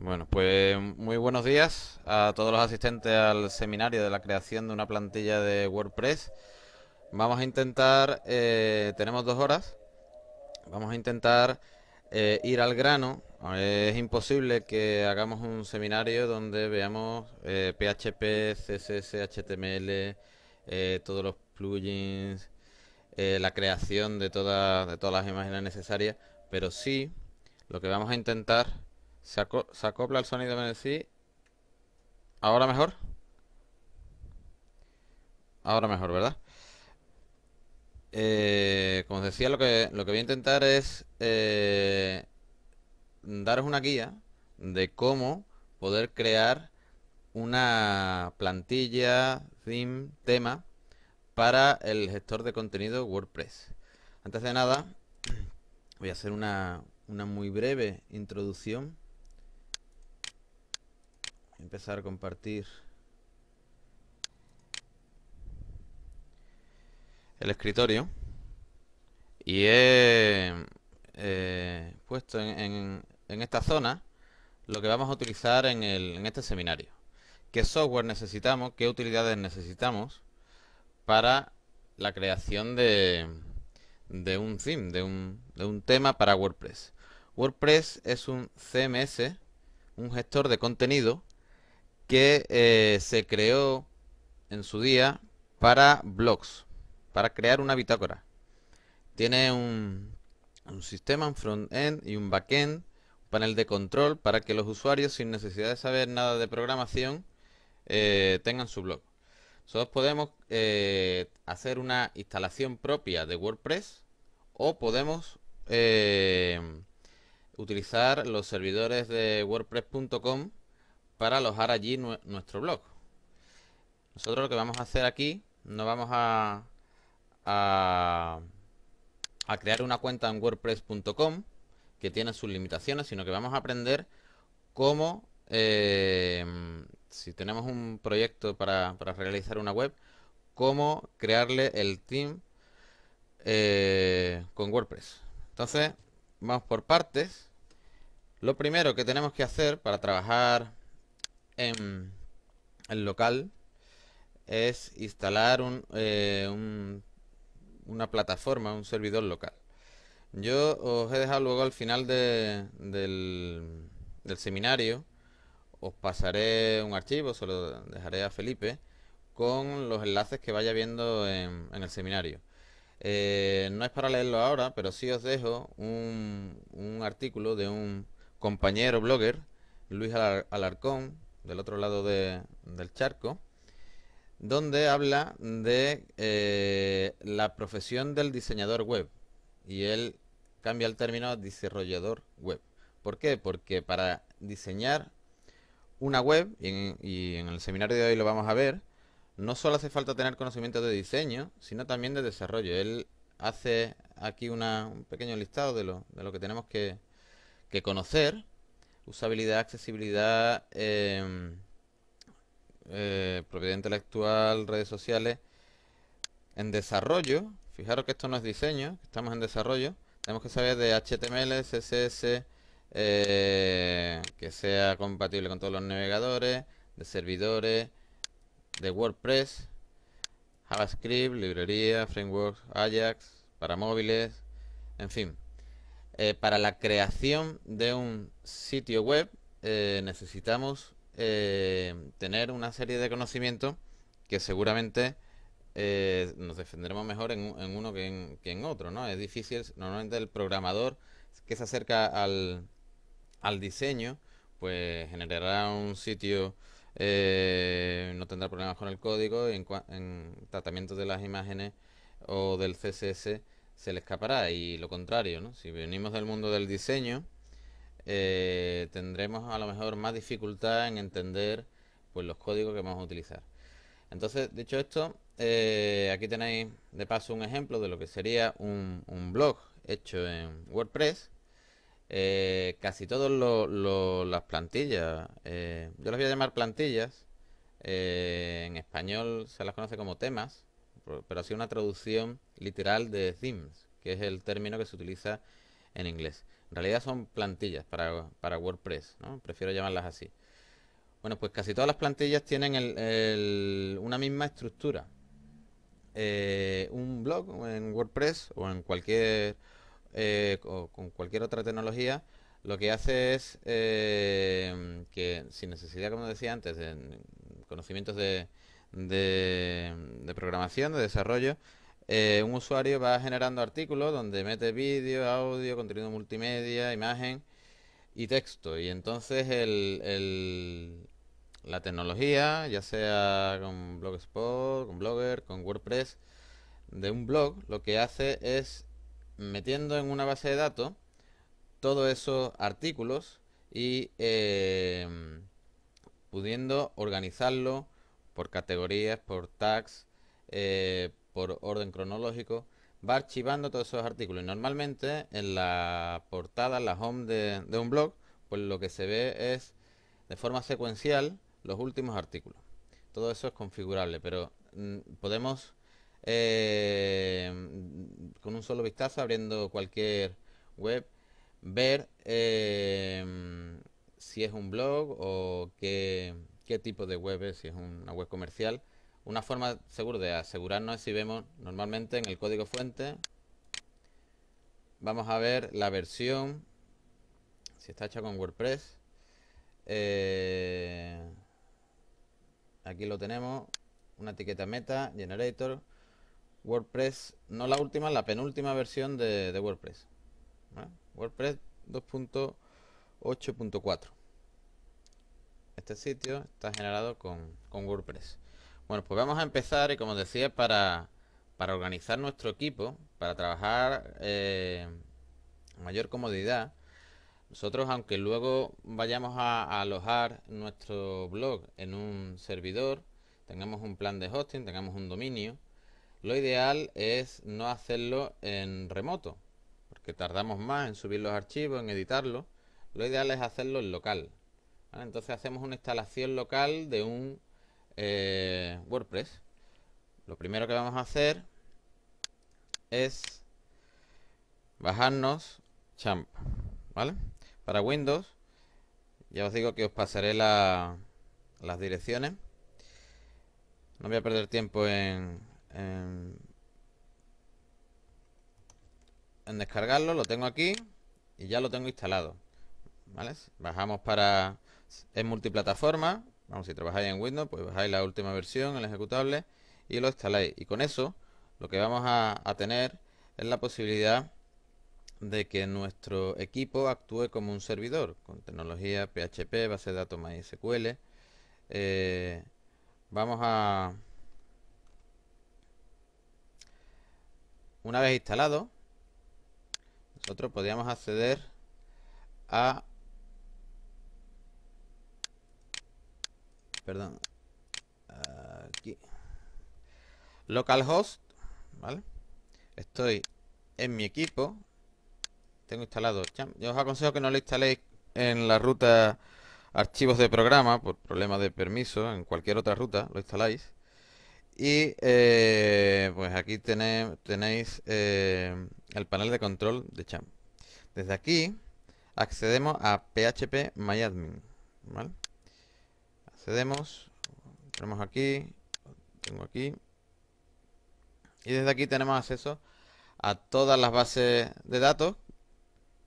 Bueno, pues muy buenos días a todos los asistentes al seminario de la creación de una plantilla de WordPress. Vamos a intentar, eh, tenemos dos horas, vamos a intentar eh, ir al grano. Es imposible que hagamos un seminario donde veamos eh, PHP, CSS, HTML, todos los plugins, la creación de, de todas las imágenes necesarias, pero sí lo que vamos a intentar se, acopla el sonido me decís Ahora mejor. Ahora mejor, ¿verdad? Eh, como os decía, lo que, lo que voy a intentar es eh, daros una guía de cómo poder crear una plantilla, theme, tema para el gestor de contenido WordPress. Antes de nada, voy a hacer una, una muy breve introducción empezar a compartir el escritorio y he eh, puesto en, esta zona lo que vamos a utilizar en, el, en este seminario. ¿Qué software necesitamos? ¿Qué utilidades necesitamos para la creación de, de un theme, de un, de un tema para WordPress? WordPress es un CMS, un gestor de contenido que eh, se creó en su día para blogs, para crear una bitácora. Tiene un, sistema, un front-end y un back-end, un panel de control para que los usuarios, sin necesidad de saber nada de programación, eh, tengan su blog. Nosotros podemos eh, hacer una instalación propia de WordPress o podemos utilizar los servidores de WordPress.com para alojar allí nuestro blog. Nosotros lo que vamos a hacer aquí, no vamos a, crear una cuenta en wordpress.com que tiene sus limitaciones, sino que vamos a aprender cómo, eh, si tenemos un proyecto para, realizar una web, cómo crearle el team eh, con WordPress. Entonces, vamos por partes. Lo primero que tenemos que hacer para trabajar el local es instalar eh, un, una plataforma, un servidor local. Yo os he dejado luego al final del, seminario, os pasaré un archivo, se lo dejaré a Felipe, con los enlaces que vaya viendo en, el seminario. Eh, no es para leerlo ahora, pero sí os dejo un, un artículo de un compañero blogger, Luis Alarcón, del otro lado del charco, donde habla de eh, la profesión del diseñador web. Y él cambia el término a desarrollador web. ¿Por qué? Porque para diseñar una web, y en, el seminario de hoy lo vamos a ver, no solo hace falta tener conocimiento de diseño, sino también de desarrollo. Él hace aquí una, un pequeño listado de lo, que tenemos que, que conocer usabilidad, accesibilidad, em, eh, propiedad intelectual, redes sociales, en desarrollo, fijaros que esto no es diseño, estamos en desarrollo, tenemos que saber de HTML, CSS, eh, que sea compatible con todos los navegadores, de servidores, de WordPress, JavaScript, librería, frameworks, Ajax, para móviles, en fin. Eh, para la creación de un sitio web eh, necesitamos eh, tener una serie de conocimientos que seguramente nos defenderemos mejor en, uno que en, otro, ¿no? Es difícil, normalmente el programador que se acerca al, diseño, pues generará un sitio, no tendrá problemas con el código, en, en tratamiento de las imágenes o del CSS, se le escapará. Y lo contrario, Si venimos del mundo del diseño, eh, tendremos a lo mejor más dificultad en entender pues, los códigos que vamos a utilizar. Entonces, dicho esto, eh, aquí tenéis de paso un ejemplo de lo que sería un, blog hecho en WordPress. Eh, casi todas las plantillas, yo las voy a llamar plantillas, en español se las conoce como temas, pero sido una traducción literal de themes, que es el término que se utiliza en inglés. En realidad son plantillas para, WordPress, ¿no? prefiero llamarlas así. Bueno, pues casi todas las plantillas tienen el, una misma estructura. Eh, un blog en WordPress o en cualquier eh, con cualquier otra tecnología lo que hace es eh, que sin necesidad, como decía antes, de conocimientos de, de, programación, de desarrollo, eh, un usuario va generando artículos donde mete vídeo, audio, contenido multimedia, imagen y texto. Y entonces el, la tecnología, ya sea con Blogspot, con Blogger, con WordPress, de un blog, lo que hace es metiendo en una base de datos todos esos artículos y eh, pudiendo organizarlo por categorías, por tags, eh, por orden cronológico, va archivando todos esos artículos. Y normalmente en la portada, en la home de, un blog, pues lo que se ve es de forma secuencial los últimos artículos. Todo eso es configurable, pero mm, podemos eh, con un solo vistazo, abriendo cualquier web, ver eh, si es un blog o qué, qué tipo de web es, si es una web comercial. Una forma seguro de asegurarnos es si vemos normalmente en el código fuente, vamos a ver la versión, si está hecha con WordPress. Eh, aquí lo tenemos, una etiqueta meta, generator, WordPress, no la última, la penúltima versión de, WordPress. WordPress 2.8.4 este sitio está generado con, con WordPress. Bueno, pues vamos a empezar y como decía, para, para, organizar nuestro equipo, para trabajar eh, mayor comodidad, nosotros aunque luego vayamos a, a alojar nuestro blog en un servidor, tengamos un plan de hosting, tengamos un dominio, lo ideal es no hacerlo en remoto, porque tardamos más en subir los archivos, en editarlos. Lo ideal es hacerlo en local. Entonces hacemos una instalación local de un eh, WordPress. Lo primero que vamos a hacer es bajarnos Champ, ¿vale? Para Windows, ya os digo que os pasaré las direcciones. No voy a perder tiempo en, en, en descargarlo, lo tengo aquí y ya lo tengo instalado. ¿Vale? Bajamos para es multiplataforma. Vamos, si trabajáis en Windows, pues bajáis la última versión, el ejecutable, y lo instaláis. Y con eso, lo que vamos a, tener es la posibilidad de que nuestro equipo actúe como un servidor, con tecnología PHP, base de datos MySQL. Eh, vamos a... Una vez instalado, nosotros podríamos acceder a perdón, aquí, localhost, ¿vale? Estoy en mi equipo, tengo instalado, yo os aconsejo que no lo instaléis en la ruta archivos de programa, por problemas de permiso, en cualquier otra ruta lo instaláis. Y eh, pues aquí tenéis, tenéis eh, el panel de control de Champ. Desde aquí accedemos a PHP MyAdmin. ¿vale? Accedemos. Tenemos aquí. Tengo aquí. Y desde aquí tenemos acceso a todas las bases de datos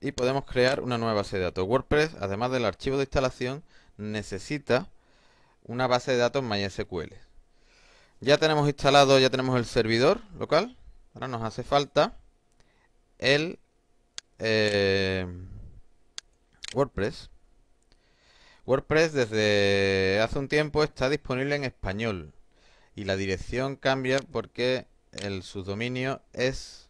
y podemos crear una nueva base de datos. WordPress, además del archivo de instalación, necesita una base de datos MySQL. Ya tenemos instalado, ya tenemos el servidor local. Ahora nos hace falta el eh, WordPress. WordPress desde hace un tiempo está disponible en español y la dirección cambia porque el subdominio es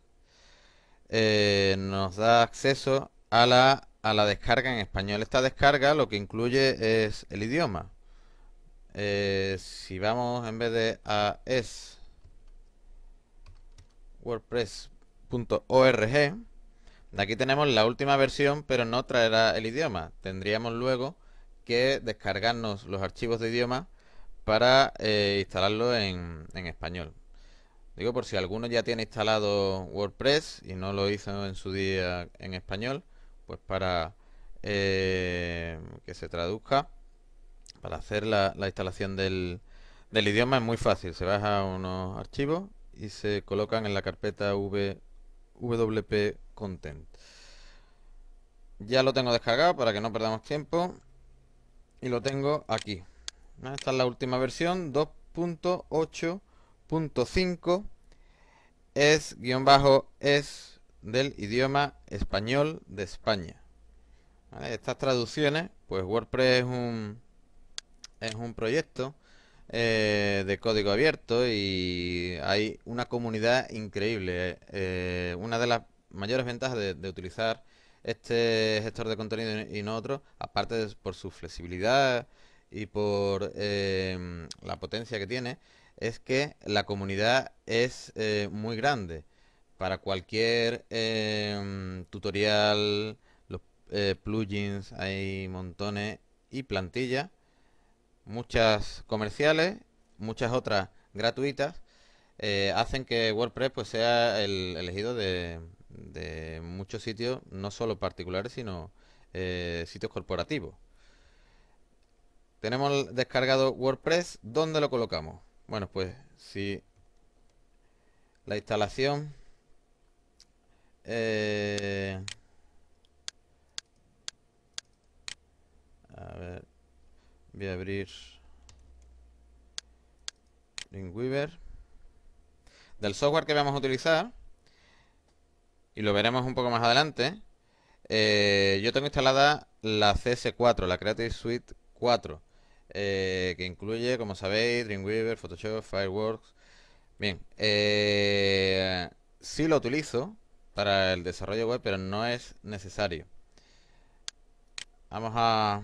eh, nos da acceso a la, a la descarga en español. Esta descarga lo que incluye es el idioma. Eh, si vamos en vez de a es wordpress.org, aquí tenemos la última versión, pero no traerá el idioma. Tendríamos luego que descargarnos los archivos de idioma para eh, instalarlo en, en, español. Digo por si alguno ya tiene instalado WordPress y no lo hizo en su día en español, pues para eh, que se traduzca, para hacer la, instalación del, del idioma es muy fácil. Se baja unos archivos y se colocan en la carpeta v, wp content. Ya lo tengo descargado para que no perdamos tiempo y lo tengo aquí. Ah, esta es la última versión, 2.8.5 es guión bajo es del idioma español de España. Estas traducciones, pues WordPress es un, es un proyecto eh, de código abierto y hay una comunidad increíble. Eh, una de las mayores ventajas de utilizar este gestor de contenido y no otro, aparte por su flexibilidad y por em, la potencia que tiene, es que la comunidad es eh, muy grande. Para cualquier em, tutorial, los eh, plugins, hay montones y plantillas, muchas comerciales, muchas otras gratuitas, eh, hacen que WordPress pues sea el elegido de, de muchos sitios, no solo particulares, sino eh, sitios corporativos. Tenemos descargado WordPress, ¿dónde lo colocamos? Bueno, pues si la instalación eh, a ver, voy a abrir weaver del software que vamos a utilizar y lo veremos un poco más adelante, eh, yo tengo instalada la CS4, la Creative Suite 4, eh, que incluye, como sabéis, Dreamweaver, Photoshop, Fireworks. Bien, eh, sí lo utilizo para el desarrollo web, pero no es necesario. Vamos a...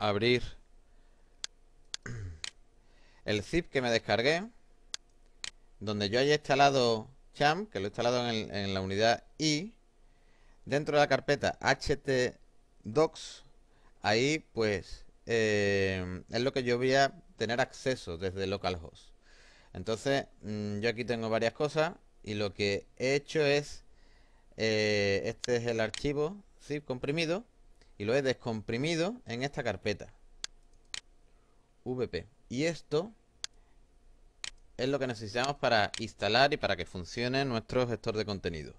Abrir el zip que me descargué, donde yo haya instalado champ, que lo he instalado en, la unidad i, dentro de la carpeta htdocs, ahí pues eh, es lo que yo voy a tener acceso desde localhost. Entonces, mm, yo aquí tengo varias cosas y lo que he hecho es, eh, este es el archivo zip comprimido y lo he descomprimido en esta carpeta, vp. Y esto es lo que necesitamos para instalar y para que funcione nuestro gestor de contenido.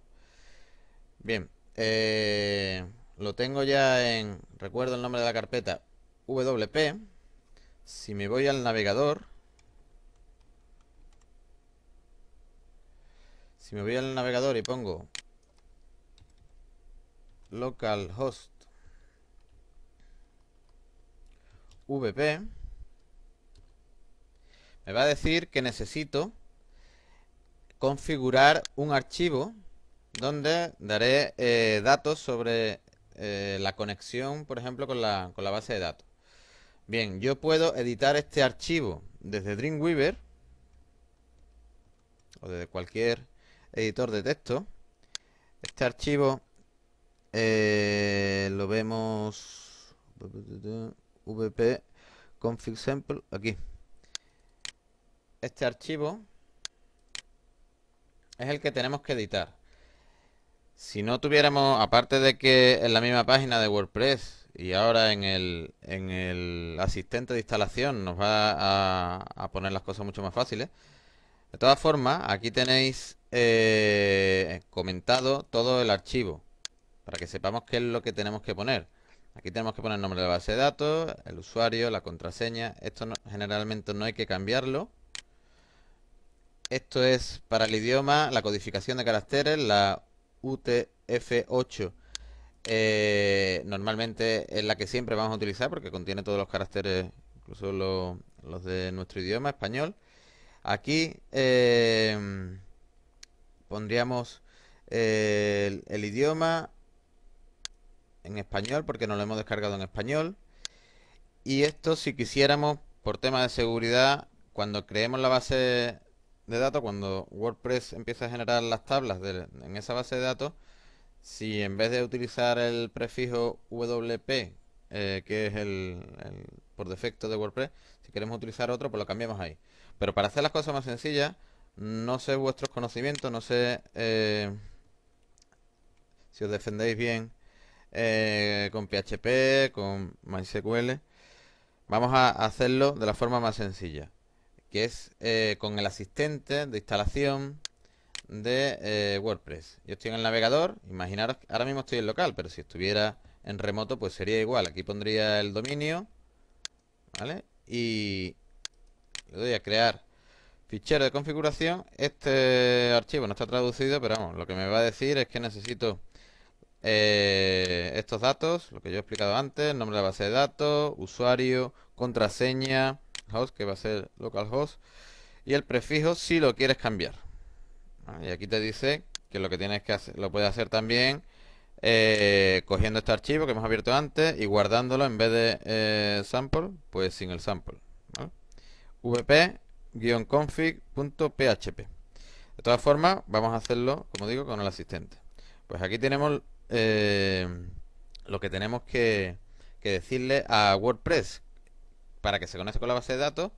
Bien, eh, lo tengo ya en, recuerdo el nombre de la carpeta, WP. Si me voy al navegador, si me voy al navegador y pongo localhost vp me va a decir que necesito configurar un archivo donde daré eh, datos sobre eh, la conexión, por ejemplo, con la, base de datos. Bien, yo puedo editar este archivo desde Dreamweaver o desde cualquier editor de texto. Este archivo eh, lo vemos vp config sample aquí este archivo es el que tenemos que editar. Si no tuviéramos, aparte de que en la misma página de WordPress y ahora en el, en el asistente de instalación nos va a, poner las cosas mucho más fáciles, de todas formas, aquí tenéis eh, comentado todo el archivo para que sepamos qué es lo que tenemos que poner. Aquí tenemos que poner el nombre de la base de datos, el usuario, la contraseña. Esto generalmente no hay que cambiarlo. Esto es para el idioma, la codificación de caracteres, la UTF-8. Eh, normalmente es la que siempre vamos a utilizar porque contiene todos los caracteres, incluso los, de nuestro idioma español. Aquí eh, pondríamos eh, el, el, idioma en español porque nos lo hemos descargado en español. Y esto si quisiéramos, por tema de seguridad, cuando creemos la base de datos, cuando WordPress empieza a generar las tablas en esa base de datos, si en vez de utilizar el prefijo WP, eh, que es el, por defecto de WordPress, si queremos utilizar otro, pues lo cambiamos ahí. Pero para hacer las cosas más sencillas, no sé vuestros conocimientos, no sé eh, si os defendéis bien eh, con PHP, con MySQL. Vamos a hacerlo de la forma más sencilla que es eh, con el asistente de instalación de eh, WordPress. Yo estoy en el navegador, imaginaros, ahora mismo estoy en local, pero si estuviera en remoto pues sería igual. Aquí pondría el dominio, ¿vale? Y le doy a crear fichero de configuración. Este archivo no está traducido, pero vamos, lo que me va a decir es que necesito eh, estos datos, lo que yo he explicado antes, nombre de la base de datos, usuario, contraseña host que va a ser localhost y el prefijo si lo quieres cambiar ah, y aquí te dice que lo que tienes que hacer lo puedes hacer también eh, cogiendo este archivo que hemos abierto antes y guardándolo en vez de eh, sample pues sin el sample vp vp-config.php de todas formas vamos a hacerlo como digo con el asistente pues aquí tenemos eh, lo que tenemos que, que decirle a WordPress para que se conecte con la base de datos,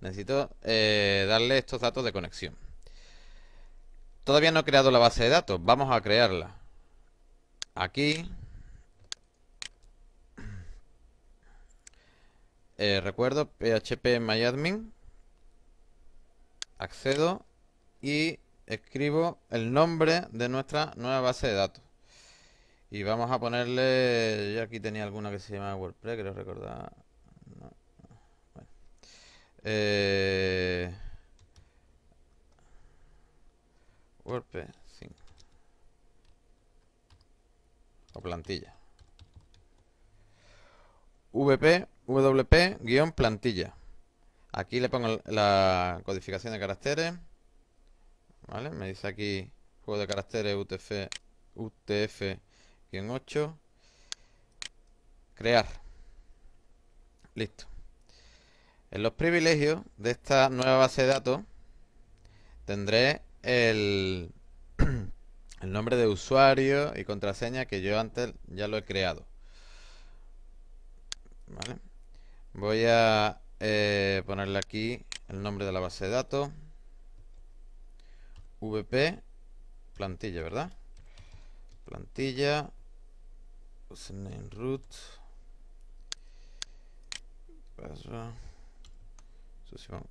necesito eh, darle estos datos de conexión. Todavía no he creado la base de datos, vamos a crearla. Aquí. Eh, recuerdo, php myadmin. Accedo y escribo el nombre de nuestra nueva base de datos. Y vamos a ponerle... Yo aquí tenía alguna que se llama WordPress, creo recordar. No. Eh... O plantilla. VP, WP, guión plantilla. Aquí le pongo la codificación de caracteres. ¿Vale? Me dice aquí juego de caracteres UTF, UTF-8. Crear. Listo. En los privilegios de esta nueva base de datos tendré el, nombre de usuario y contraseña que yo antes ya lo he creado. Voy a eh, ponerle aquí el nombre de la base de datos. VP, plantilla, ¿verdad? Plantilla, username root.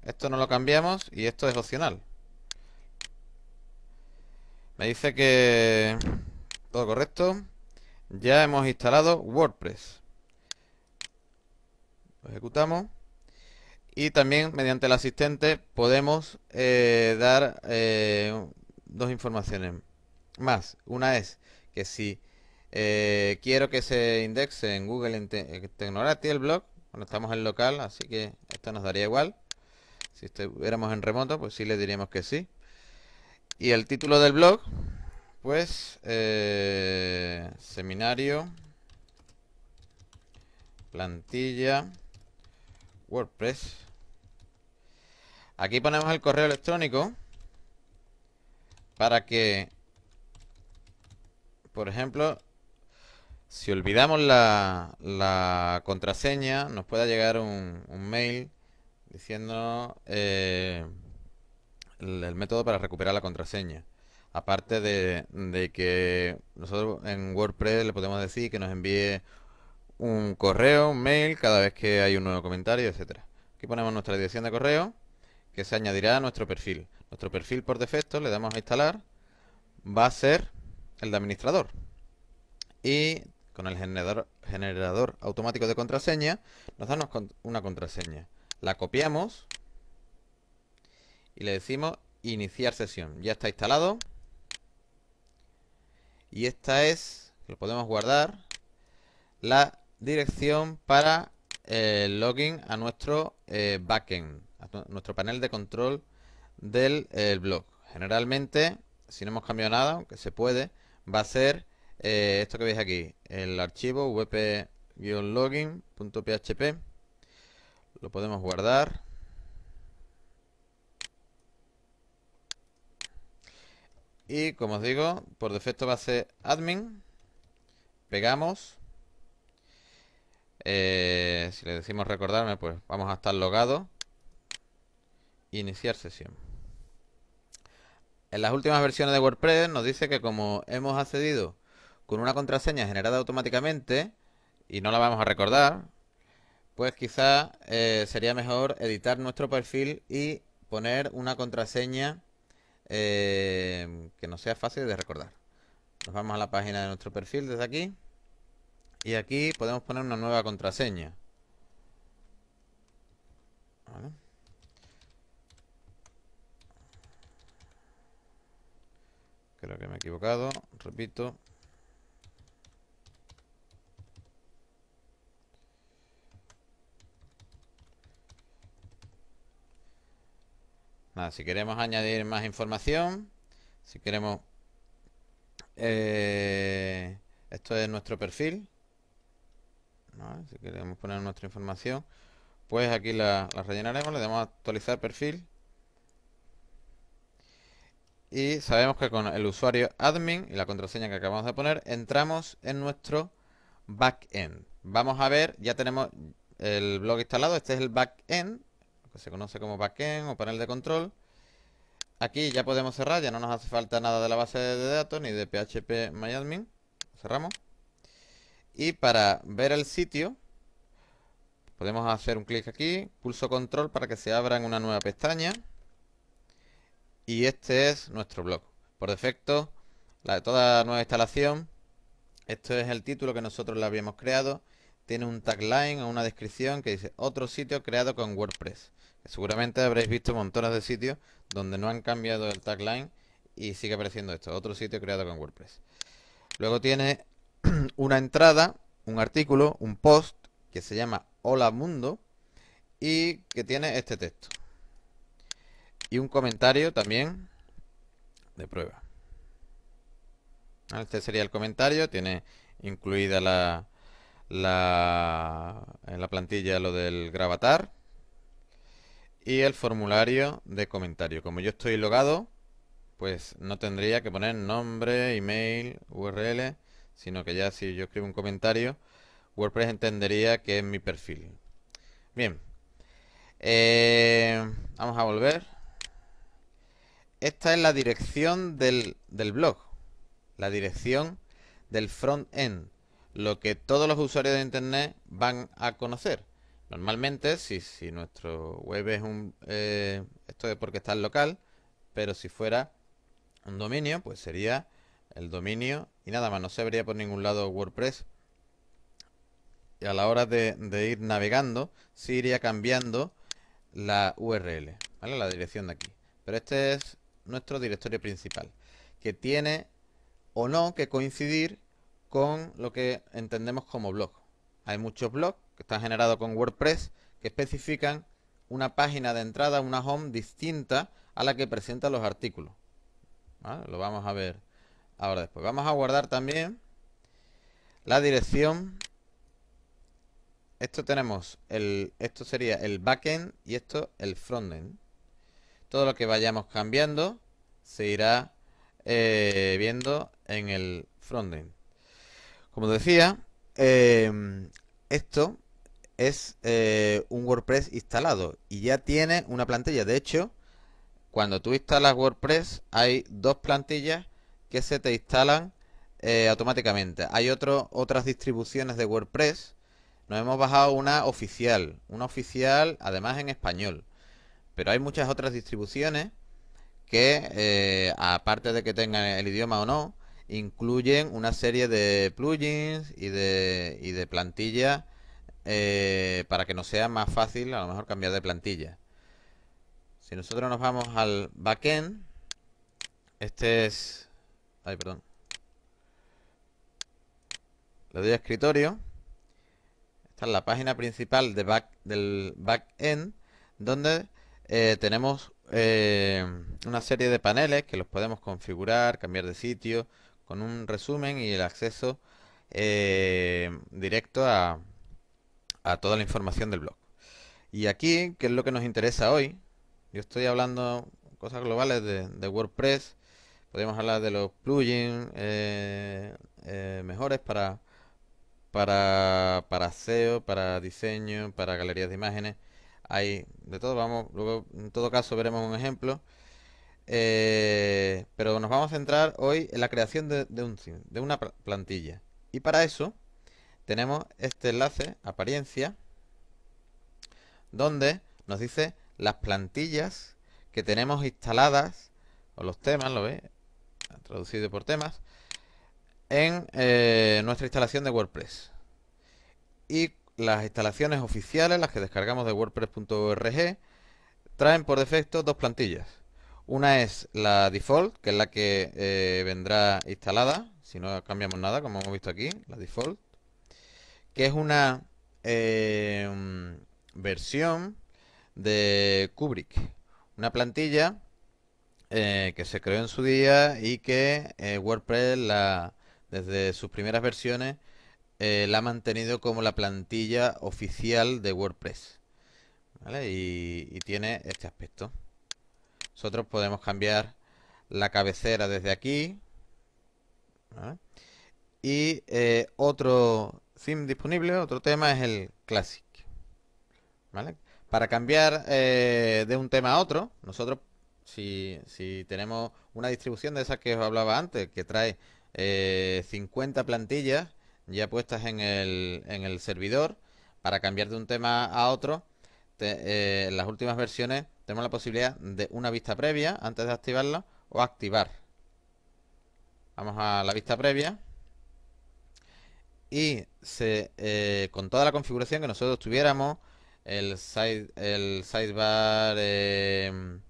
Esto no lo cambiamos y esto es opcional. Me dice que... Todo correcto. Ya hemos instalado WordPress. Lo ejecutamos. Y también mediante el asistente podemos eh, dar eh, dos informaciones más. Una es que si eh, quiero que se indexe en Google en el blog, cuando estamos en local, así que esto nos daría igual. Si estuviéramos en remoto, pues sí le diríamos que sí. Y el título del blog, pues, eh, seminario, plantilla, WordPress. Aquí ponemos el correo electrónico para que, por ejemplo, si olvidamos la, contraseña, nos pueda llegar un mail diciendo eh, el, método para recuperar la contraseña. Aparte de, que nosotros en WordPress le podemos decir que nos envíe un correo, un mail, cada vez que hay un nuevo comentario, etcétera. Aquí ponemos nuestra dirección de correo, que se añadirá a nuestro perfil. Nuestro perfil por defecto, le damos a instalar, va a ser el de administrador. Y con el generador, generador automático de contraseña, nos da una contraseña. La copiamos y le decimos iniciar sesión. Ya está instalado. Y esta es, lo podemos guardar, la dirección para el login a nuestro eh, backend, a nuestro panel de control del eh, blog. Generalmente, si no hemos cambiado nada, aunque se puede, va a ser eh, esto que veis aquí, el archivo wp-login.php lo podemos guardar. Y como os digo, por defecto va a ser admin. Pegamos. Eh, si le decimos recordarme, pues vamos a estar logado. Iniciar sesión. En las últimas versiones de WordPress nos dice que como hemos accedido con una contraseña generada automáticamente y no la vamos a recordar, pues quizá eh, sería mejor editar nuestro perfil y poner una contraseña eh, que no sea fácil de recordar. Nos vamos a la página de nuestro perfil desde aquí y aquí podemos poner una nueva contraseña. Creo que me he equivocado, repito. si queremos añadir más información, si queremos... Eh, esto es nuestro perfil. Si queremos poner nuestra información, pues aquí la, la rellenaremos, le damos a actualizar perfil. Y sabemos que con el usuario admin y la contraseña que acabamos de poner, entramos en nuestro backend. Vamos a ver, ya tenemos el blog instalado, este es el backend se conoce como backend o panel de control. Aquí ya podemos cerrar, ya no nos hace falta nada de la base de datos ni de PHP MyAdmin. Cerramos. Y para ver el sitio, podemos hacer un clic aquí, pulso control para que se abra en una nueva pestaña. Y este es nuestro blog. Por defecto, la de toda nueva instalación, esto es el título que nosotros le habíamos creado. Tiene un tagline o una descripción que dice otro sitio creado con WordPress. Seguramente habréis visto montones de sitios donde no han cambiado el tagline y sigue apareciendo esto, otro sitio creado con WordPress. Luego tiene una entrada, un artículo, un post que se llama Hola Mundo y que tiene este texto. Y un comentario también de prueba. Ah, este sería el comentario, tiene incluida la, en la plantilla lo del gravatar y el formulario de comentario. Como yo estoy logado, pues no tendría que poner nombre, email, URL, sino que ya si yo escribo un comentario, WordPress entendería que es mi perfil. Bien, eh, vamos a volver. Esta es la dirección del, del blog, la dirección del front-end, lo que todos los usuarios de Internet van a conocer. Normalmente, si, nuestro web es un... Eh, esto es porque está en local, pero si fuera un dominio, pues sería el dominio y nada más, no se vería por ningún lado WordPress. Y a la hora de, ir navegando, sí iría cambiando la URL, ¿vale? La dirección de aquí. Pero este es nuestro directorio principal, que tiene o no que coincidir con lo que entendemos como blog. Hay muchos blogs que están generados con WordPress que especifican una página de entrada, una home distinta a la que presenta los artículos. ¿Ah? Lo vamos a ver ahora después. Vamos a guardar también la dirección. Esto tenemos, el, esto sería el backend y esto el frontend. Todo lo que vayamos cambiando se irá eh, viendo en el frontend. Como decía, Em, esto es eh, un WordPress instalado y ya tiene una plantilla. De hecho, cuando tú instalas WordPress hay dos plantillas que se te instalan eh, automáticamente. Hay otras distribuciones de WordPress. Nos hemos bajado una oficial, una oficial además en español. Pero hay muchas otras distribuciones que, eh, aparte de que tengan el idioma o no, incluyen una serie de plugins y de, y de plantillas eh, para que nos sea más fácil a lo mejor cambiar de plantilla. Si nosotros nos vamos al backend, este es... Ay, perdón. Le doy a escritorio. Esta es la página principal de back, del backend, donde eh, tenemos eh, una serie de paneles que los podemos configurar, cambiar de sitio, con un resumen y el acceso eh, directo a, toda la información del blog. Y aquí, que es lo que nos interesa hoy, yo estoy hablando cosas globales de, WordPress, podemos hablar de los plugins eh, eh, mejores para, para, para SEO, para diseño, para galerías de imágenes, hay de todo, vamos, luego en todo caso veremos un ejemplo eh, pero nos vamos a centrar hoy en la creación de, una plantilla. Y para eso tenemos este enlace, apariencia, donde nos dice las plantillas que tenemos instaladas, o los temas, lo veis, traducido por temas, en eh, nuestra instalación de WordPress. Y las instalaciones oficiales, las que descargamos de WordPress.org, traen por defecto dos plantillas una es la default, que es la que eh, vendrá instalada, si no cambiamos nada, como hemos visto aquí, la default, que es una eh, versión de Kubrick, una plantilla eh, que se creó en su día y que WordPress desde sus primeras versiones la ha mantenido como la plantilla oficial de WordPress. y tiene este aspecto. Nosotros podemos cambiar la cabecera desde aquí. Y eh, otro theme disponible, otro tema es el Classic. Para cambiar eh, de un tema a otro, nosotros si, tenemos una distribución de esas que os hablaba antes, que trae 50 eh, plantillas ya puestas en el, en el servidor, para cambiar de un tema a otro, las últimas versiones tenemos la posibilidad de una vista previa antes de activarla o activar. Vamos a la vista previa y se, eh, con toda la configuración que nosotros tuviéramos, el, side, el sidebar, em,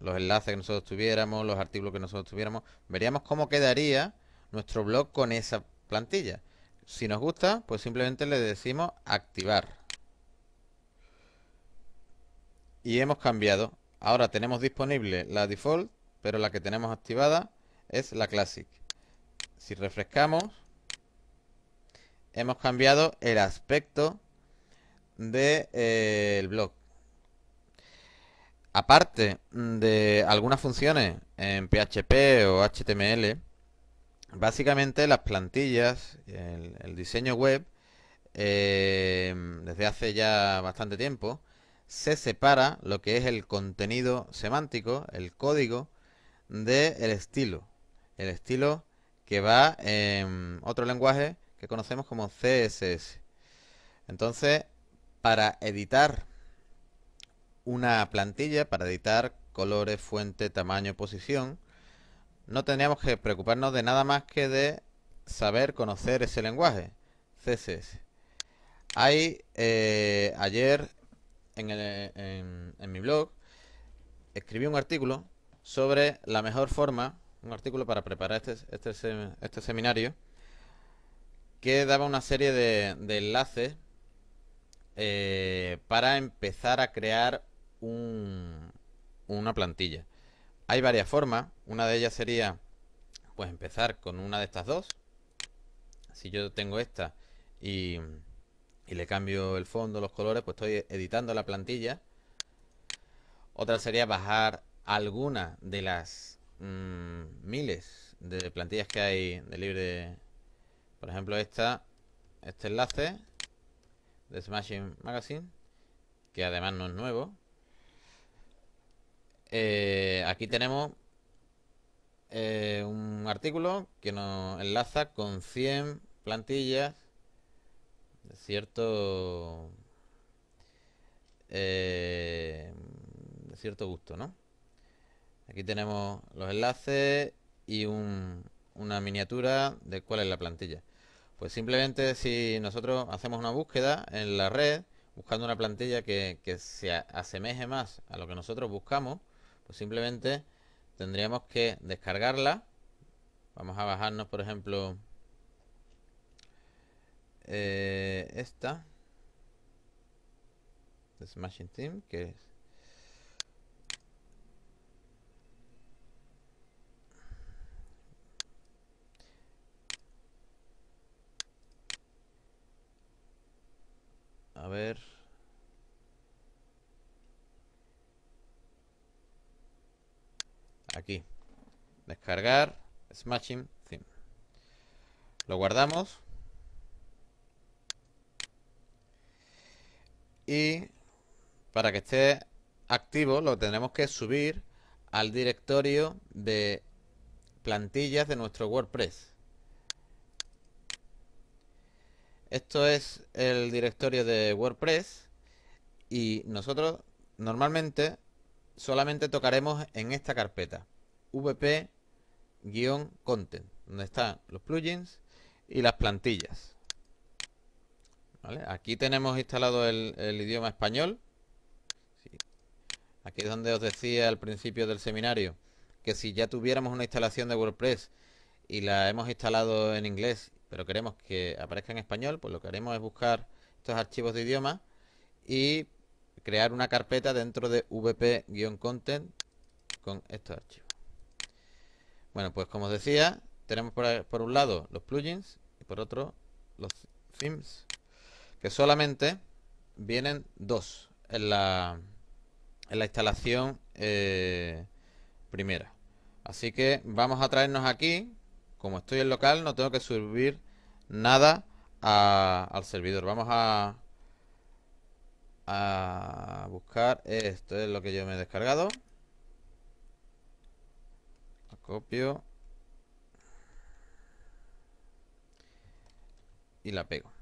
los enlaces que nosotros tuviéramos, los artículos que nosotros tuviéramos, veríamos cómo quedaría nuestro blog con esa plantilla. Si nos gusta, pues simplemente le decimos activar y hemos cambiado. Ahora tenemos disponible la default, pero la que tenemos activada es la classic. Si refrescamos, hemos cambiado el aspecto del eh, blog. Aparte de algunas funciones en PHP o HTML, básicamente las plantillas, el, el diseño web, eh, desde hace ya bastante tiempo, se separa lo que es el contenido semántico, el código, del el estilo. El estilo que va en otro lenguaje que conocemos como CSS. Entonces, para editar una plantilla, para editar colores, fuente, tamaño, posición, no tendríamos que preocuparnos de nada más que de saber conocer ese lenguaje, CSS. Hay, eh, ayer en, mi blog, escribí un artículo sobre la mejor forma, un artículo para preparar este, este, este seminario, que daba una serie de, enlaces eh, para empezar a crear una plantilla. Hay varias formas, una de ellas sería pues empezar con una de estas dos. Si yo tengo esta y le cambio el fondo, los colores, pues estoy editando la plantilla. Otra sería bajar alguna de las mm, miles de plantillas que hay de libre. Por ejemplo, esta, este enlace de Smashing Magazine, que además no es nuevo. Eh, aquí tenemos eh, un artículo que nos enlaza con 100 plantillas cierto eh, cierto gusto, ¿no? Aquí tenemos los enlaces y una miniatura de cuál es la plantilla. Pues simplemente si nosotros hacemos una búsqueda en la red, buscando una plantilla que, que se asemeje más a lo que nosotros buscamos, pues simplemente tendríamos que descargarla. Vamos a bajarnos, por ejemplo, eh, esta de Smashing Team que es a ver aquí descargar Smashing Theme lo guardamos y para que esté activo lo tenemos que subir al directorio de plantillas de nuestro WordPress. Esto es el directorio de WordPress y nosotros normalmente solamente tocaremos en esta carpeta vp-content donde están los plugins y las plantillas. Aquí tenemos instalado el, idioma español. Aquí es donde os decía al principio del seminario que si ya tuviéramos una instalación de WordPress y la hemos instalado en inglés, pero queremos que aparezca en español, pues lo que haremos es buscar estos archivos de idioma y crear una carpeta dentro de vp-content con estos archivos. Bueno, pues como os decía, tenemos por, por, un lado los plugins y por otro los themes que solamente vienen dos en la, en la instalación eh, primera. Así que vamos a traernos aquí, como estoy en local, no tengo que subir nada al servidor. Vamos a, a buscar esto, es lo que yo me he descargado. copio. Y la pego.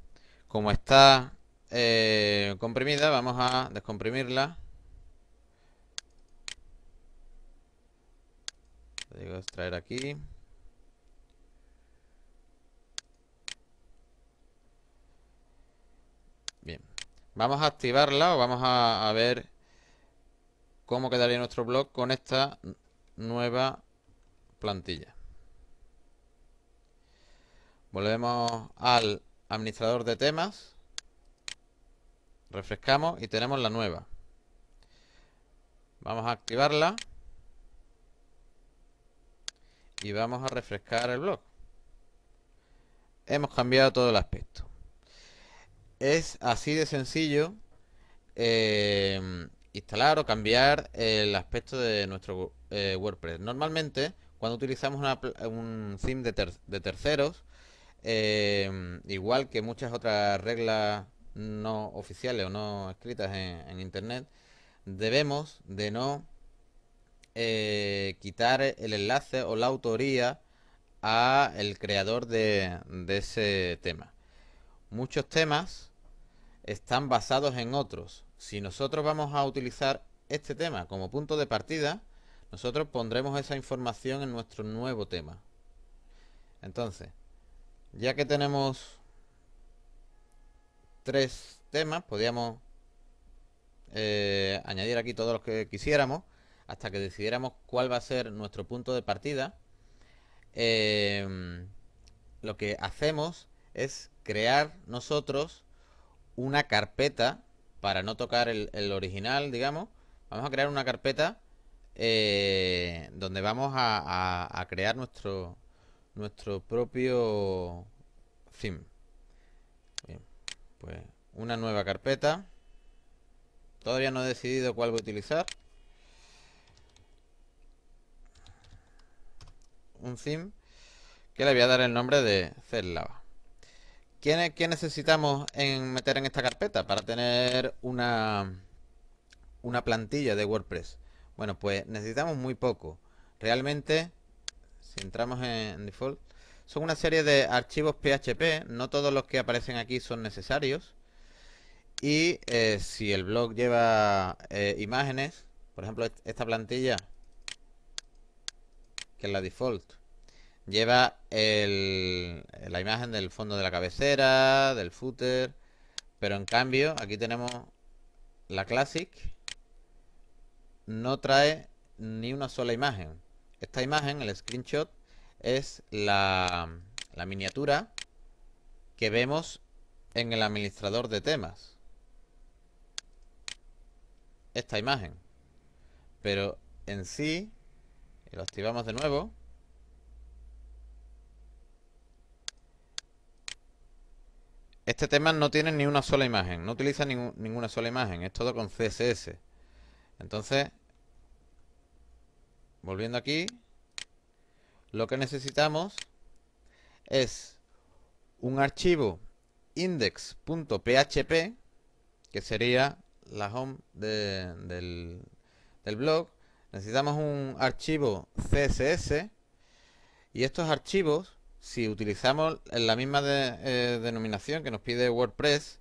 Como está eh, comprimida, vamos a descomprimirla. Digo, extraer aquí. Bien. Vamos a activarla o vamos a, a ver cómo quedaría nuestro blog con esta nueva plantilla. Volvemos al administrador de temas, refrescamos y tenemos la nueva. Vamos a activarla y vamos a refrescar el blog. Hemos cambiado todo el aspecto. Es así de sencillo eh, instalar o cambiar el aspecto de nuestro eh, WordPress. Normalmente, cuando utilizamos un theme de terceros, Em, igual que muchas otras reglas no oficiales o no escritas en, Internet, debemos de no eh, quitar el enlace o la autoría a el creador de ese tema. Muchos temas están basados en otros. Si nosotros vamos a utilizar este tema como punto de partida, nosotros pondremos esa información en nuestro nuevo tema. Entonces, ya que tenemos tres temas, podíamos eh, añadir aquí todos los que quisiéramos hasta que decidiéramos cuál va a ser nuestro punto de partida. Eh, lo que hacemos es crear nosotros una carpeta para no tocar el, original, digamos. Vamos a crear una carpeta eh, donde vamos a crear nuestro, nuestro propio theme. Bien, pues una nueva carpeta. Todavía no he decidido cuál voy a utilizar. Un theme que le voy a dar el nombre de Celava. ¿Qué, ¿Qué necesitamos en meter en esta carpeta para tener una, una plantilla de WordPress? Bueno, pues necesitamos muy poco. Realmente si entramos en default, son una serie de archivos PHP, no todos los que aparecen aquí son necesarios. Y eh, si el blog lleva eh, imágenes, por ejemplo esta plantilla, que es la default, lleva la imagen del fondo de la cabecera, del footer, pero en cambio aquí tenemos la classic, no trae ni una sola imagen esta imagen, el screenshot, es la, miniatura que vemos en el administrador de temas. Esta imagen. Pero en sí, lo activamos de nuevo. Este tema no tiene ni una sola imagen, no utiliza ninguna sola imagen, es todo con CSS. Entonces, volviendo aquí, lo que necesitamos es un archivo index.php, que sería la home del, blog. Necesitamos un archivo CSS y estos archivos, si utilizamos la misma eh, denominación que nos pide WordPress,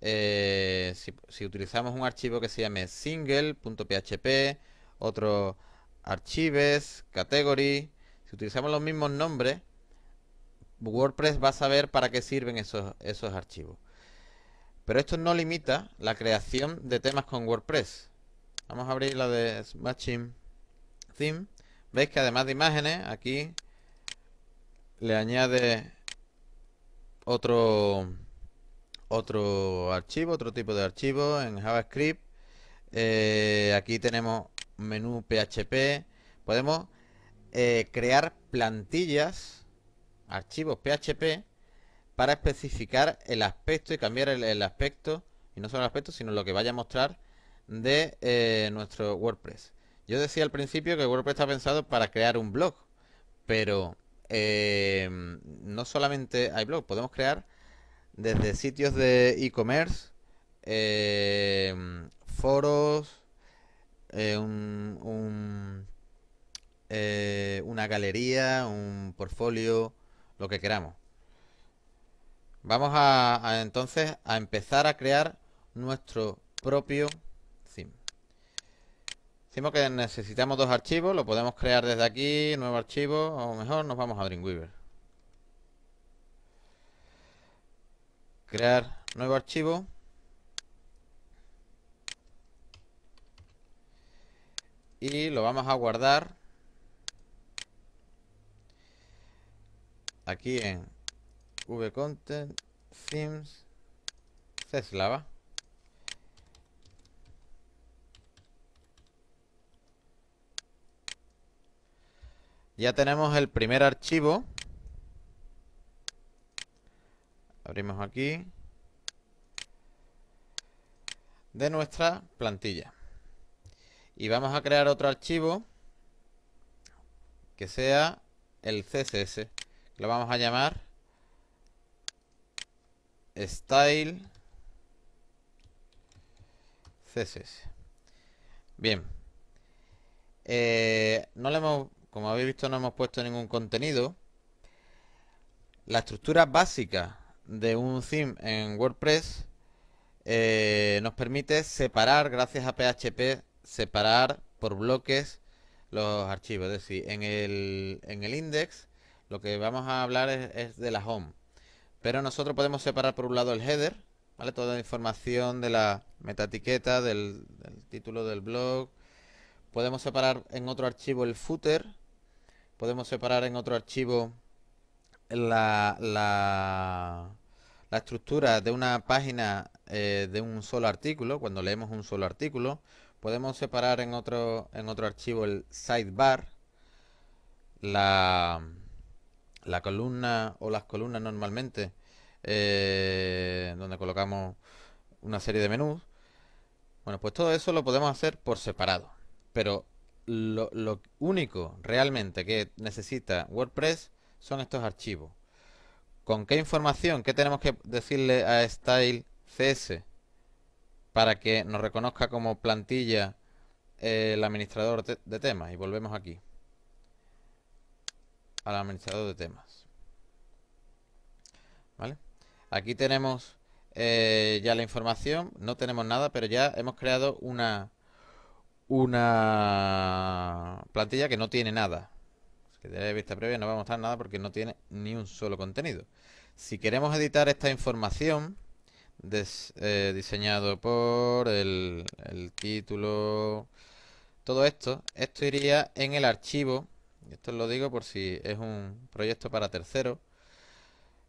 eh, si, si, utilizamos un archivo que se llame single.php, otro Archives, Category. Si utilizamos los mismos nombres, WordPress va a saber para qué sirven esos, esos archivos. Pero esto no limita la creación de temas con WordPress. Vamos a abrir la de Smashing Theme. Veis que además de imágenes, aquí le añade otro, otro archivo, otro tipo de archivo en JavaScript. Eh, aquí tenemos menú PHP, podemos eh, crear plantillas, archivos PHP, para especificar el aspecto y cambiar el, aspecto, y no solo el aspecto, sino lo que vaya a mostrar de eh, nuestro WordPress. Yo decía al principio que WordPress está pensado para crear un blog, pero eh, no solamente hay blog, podemos crear desde sitios de e-commerce, foros, eh, eh, una galería, un portfolio, lo que queramos. Vamos a, entonces a empezar a crear nuestro propio sim Decimos que necesitamos dos archivos, lo podemos crear desde aquí, nuevo archivo, o mejor nos vamos a Dreamweaver. Crear nuevo archivo. Y lo vamos a guardar aquí en vcontent themes ceslava ya tenemos el primer archivo abrimos aquí de nuestra plantilla y vamos a crear otro archivo que sea el CSS. Lo vamos a llamar style CSS. Bien. Eh, no le hemos, como habéis visto, no hemos puesto ningún contenido. La estructura básica de un theme en WordPress eh, nos permite separar, gracias a PHP, separar por bloques los archivos. Es decir, en el, en el index lo que vamos a hablar es, de la home. Pero nosotros podemos separar por un lado el header, ¿vale? Toda la información de la meta del, del título del blog. Podemos separar en otro archivo el footer. Podemos separar en otro archivo la, la, estructura de una página eh, de un solo artículo, cuando leemos un solo artículo podemos separar en otro, en otro archivo el sidebar, la, la columna o las columnas normalmente, eh, donde colocamos una serie de menús. Bueno, pues todo eso lo podemos hacer por separado. Pero lo, lo único realmente que necesita WordPress son estos archivos. ¿Con qué información? ¿Qué tenemos que decirle a style.cs? para que nos reconozca como plantilla eh, el administrador de temas. Y volvemos aquí. Al administrador de temas. ¿Vale? Aquí tenemos eh, ya la información. No tenemos nada, pero ya hemos creado una, una plantilla que no tiene nada. de vista previa no va a mostrar nada porque no tiene ni un solo contenido. Si queremos editar esta información eh, diseñado por el, título, todo esto, esto iría en el archivo, esto lo digo por si es un proyecto para tercero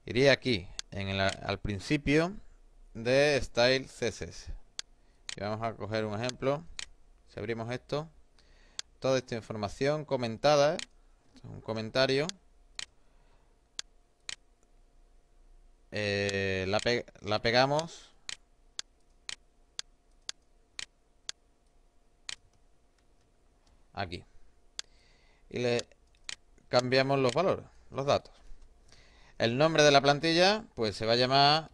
iría aquí, en el, al principio de style css. Y vamos a coger un ejemplo, si abrimos esto, toda esta información comentada, un comentario, Eh, la, pegamos. Aquí. Y le cambiamos los valores, los datos. El nombre de la plantilla, pues se va a llamar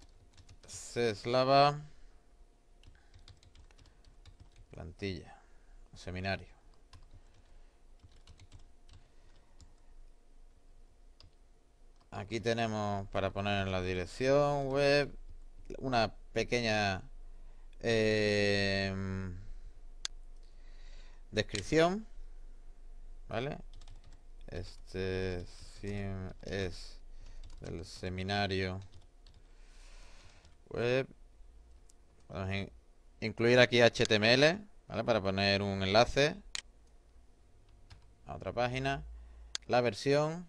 seslava Plantilla, Seminario. aquí tenemos para poner la dirección web una pequeña eh, descripción vale este es del seminario web podemos incluir aquí html ¿vale? para poner un enlace a otra página la versión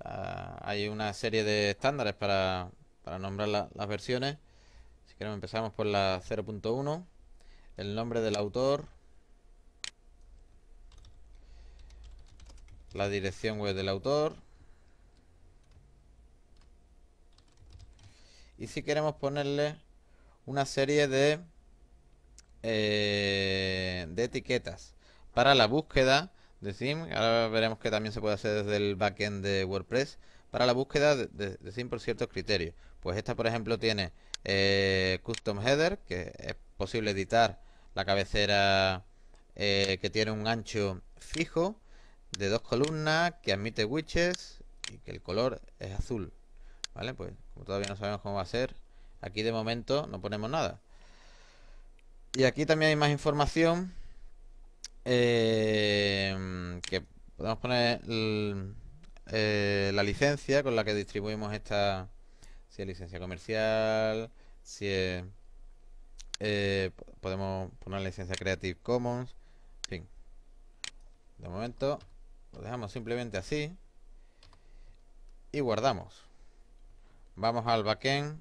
Ah, hay una serie de estándares para, nombrar las versiones. Si queremos empezamos por la 0.1, el nombre del autor, la dirección web del autor. Y si queremos ponerle una serie de, eh, de etiquetas para la búsqueda de Ahora veremos que también se puede hacer desde el backend de WordPress para la búsqueda de, de, SIM por ciertos criterios. Pues esta, por ejemplo, tiene eh, Custom Header, que es posible editar la cabecera eh, que tiene un ancho fijo de dos columnas, que admite widgets y que el color es azul. ¿Vale? Pues como todavía no sabemos cómo va a ser, aquí de momento no ponemos nada. Y aquí también hay más información Em, que podemos poner eh, la licencia con la que distribuimos esta, si es licencia comercial, si eh, podemos poner licencia Creative Commons, en fin. De momento lo dejamos simplemente así y guardamos. Vamos al backend.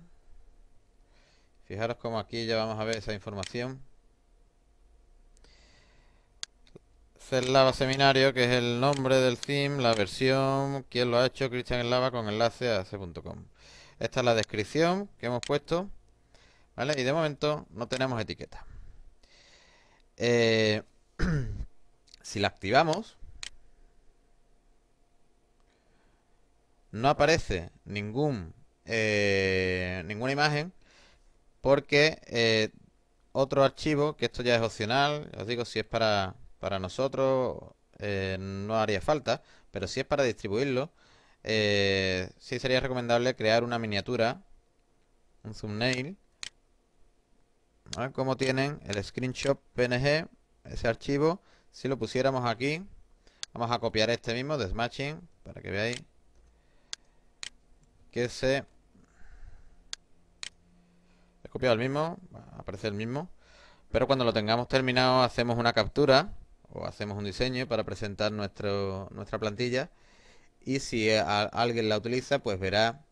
Fijaros como aquí ya vamos a ver esa información. Lava Seminario, que es el nombre del theme, la versión, quién lo ha hecho, Cristian lava con enlace a c.com. Esta es la descripción que hemos puesto, Y de momento no tenemos etiqueta. Eh, si la activamos, no aparece ningún, eh, ninguna imagen porque eh, otro archivo, que esto ya es opcional, os digo si es para para nosotros eh, no haría falta, pero si es para distribuirlo, eh, sí sería recomendable crear una miniatura, un thumbnail, como tienen el screenshot PNG, ese archivo, si lo pusiéramos aquí, vamos a copiar este mismo de Smashing, para que veáis que se... He copiado el mismo, aparece el mismo, pero cuando lo tengamos terminado hacemos una captura hacemos un diseño para presentar nuestra plantilla y si alguien la utiliza pues verá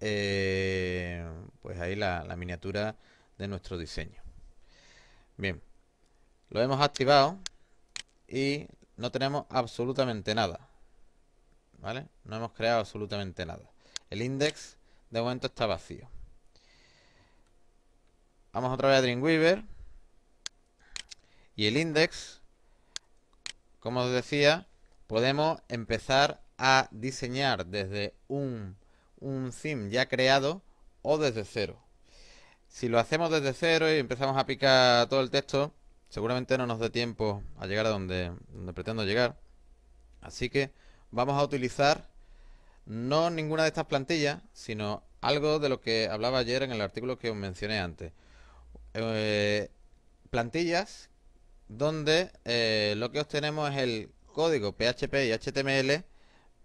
eh, pues ahí la, miniatura de nuestro diseño bien lo hemos activado y no tenemos absolutamente nada vale no hemos creado absolutamente nada el index de momento está vacío vamos otra vez a Dreamweaver y el index como os decía, podemos empezar a diseñar desde un, un theme ya creado o desde cero. Si lo hacemos desde cero y empezamos a picar todo el texto, seguramente no nos dé tiempo a llegar a donde, pretendo llegar. Así que vamos a utilizar no ninguna de estas plantillas, sino algo de lo que hablaba ayer en el artículo que os mencioné antes. Eh, plantillas donde eh, lo que obtenemos es el código PHP y HTML,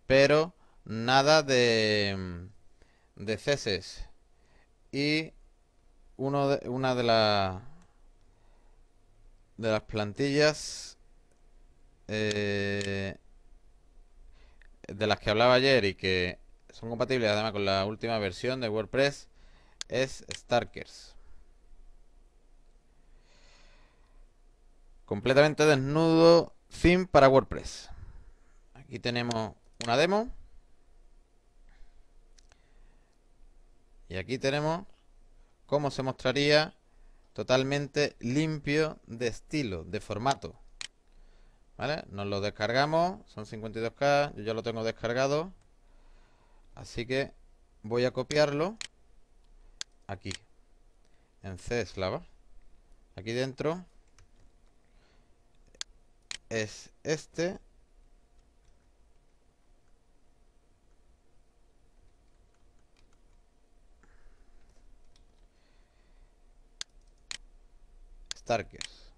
pero nada de, mm, de Y una de, las de las plantillas eh, de las que hablaba ayer y que son compatibles además con la última versión de WordPress es Starkers. completamente desnudo theme para WordPress. Aquí tenemos una demo. Y aquí tenemos cómo se mostraría totalmente limpio de estilo, de formato. Nos lo descargamos, son 52K, yo ya lo tengo descargado. Así que voy a copiarlo aquí, en C Slava. Aquí dentro es este. Starkers.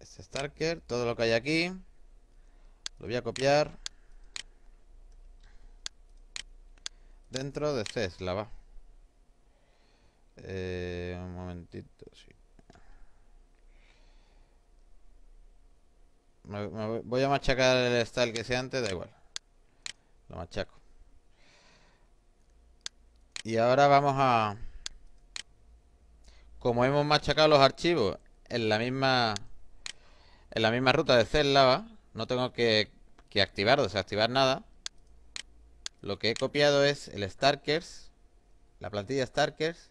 Este Starker, todo lo que hay aquí. Lo voy a copiar. Dentro de C Eh, un momentito, voy a machacar el style que sea antes, da igual. Lo machaco. Y ahora vamos a... Como hemos machacado los archivos en la misma en la misma ruta de LAVA no tengo que, activar o desactivar nada. Lo que he copiado es el Starkers, la plantilla Starkers,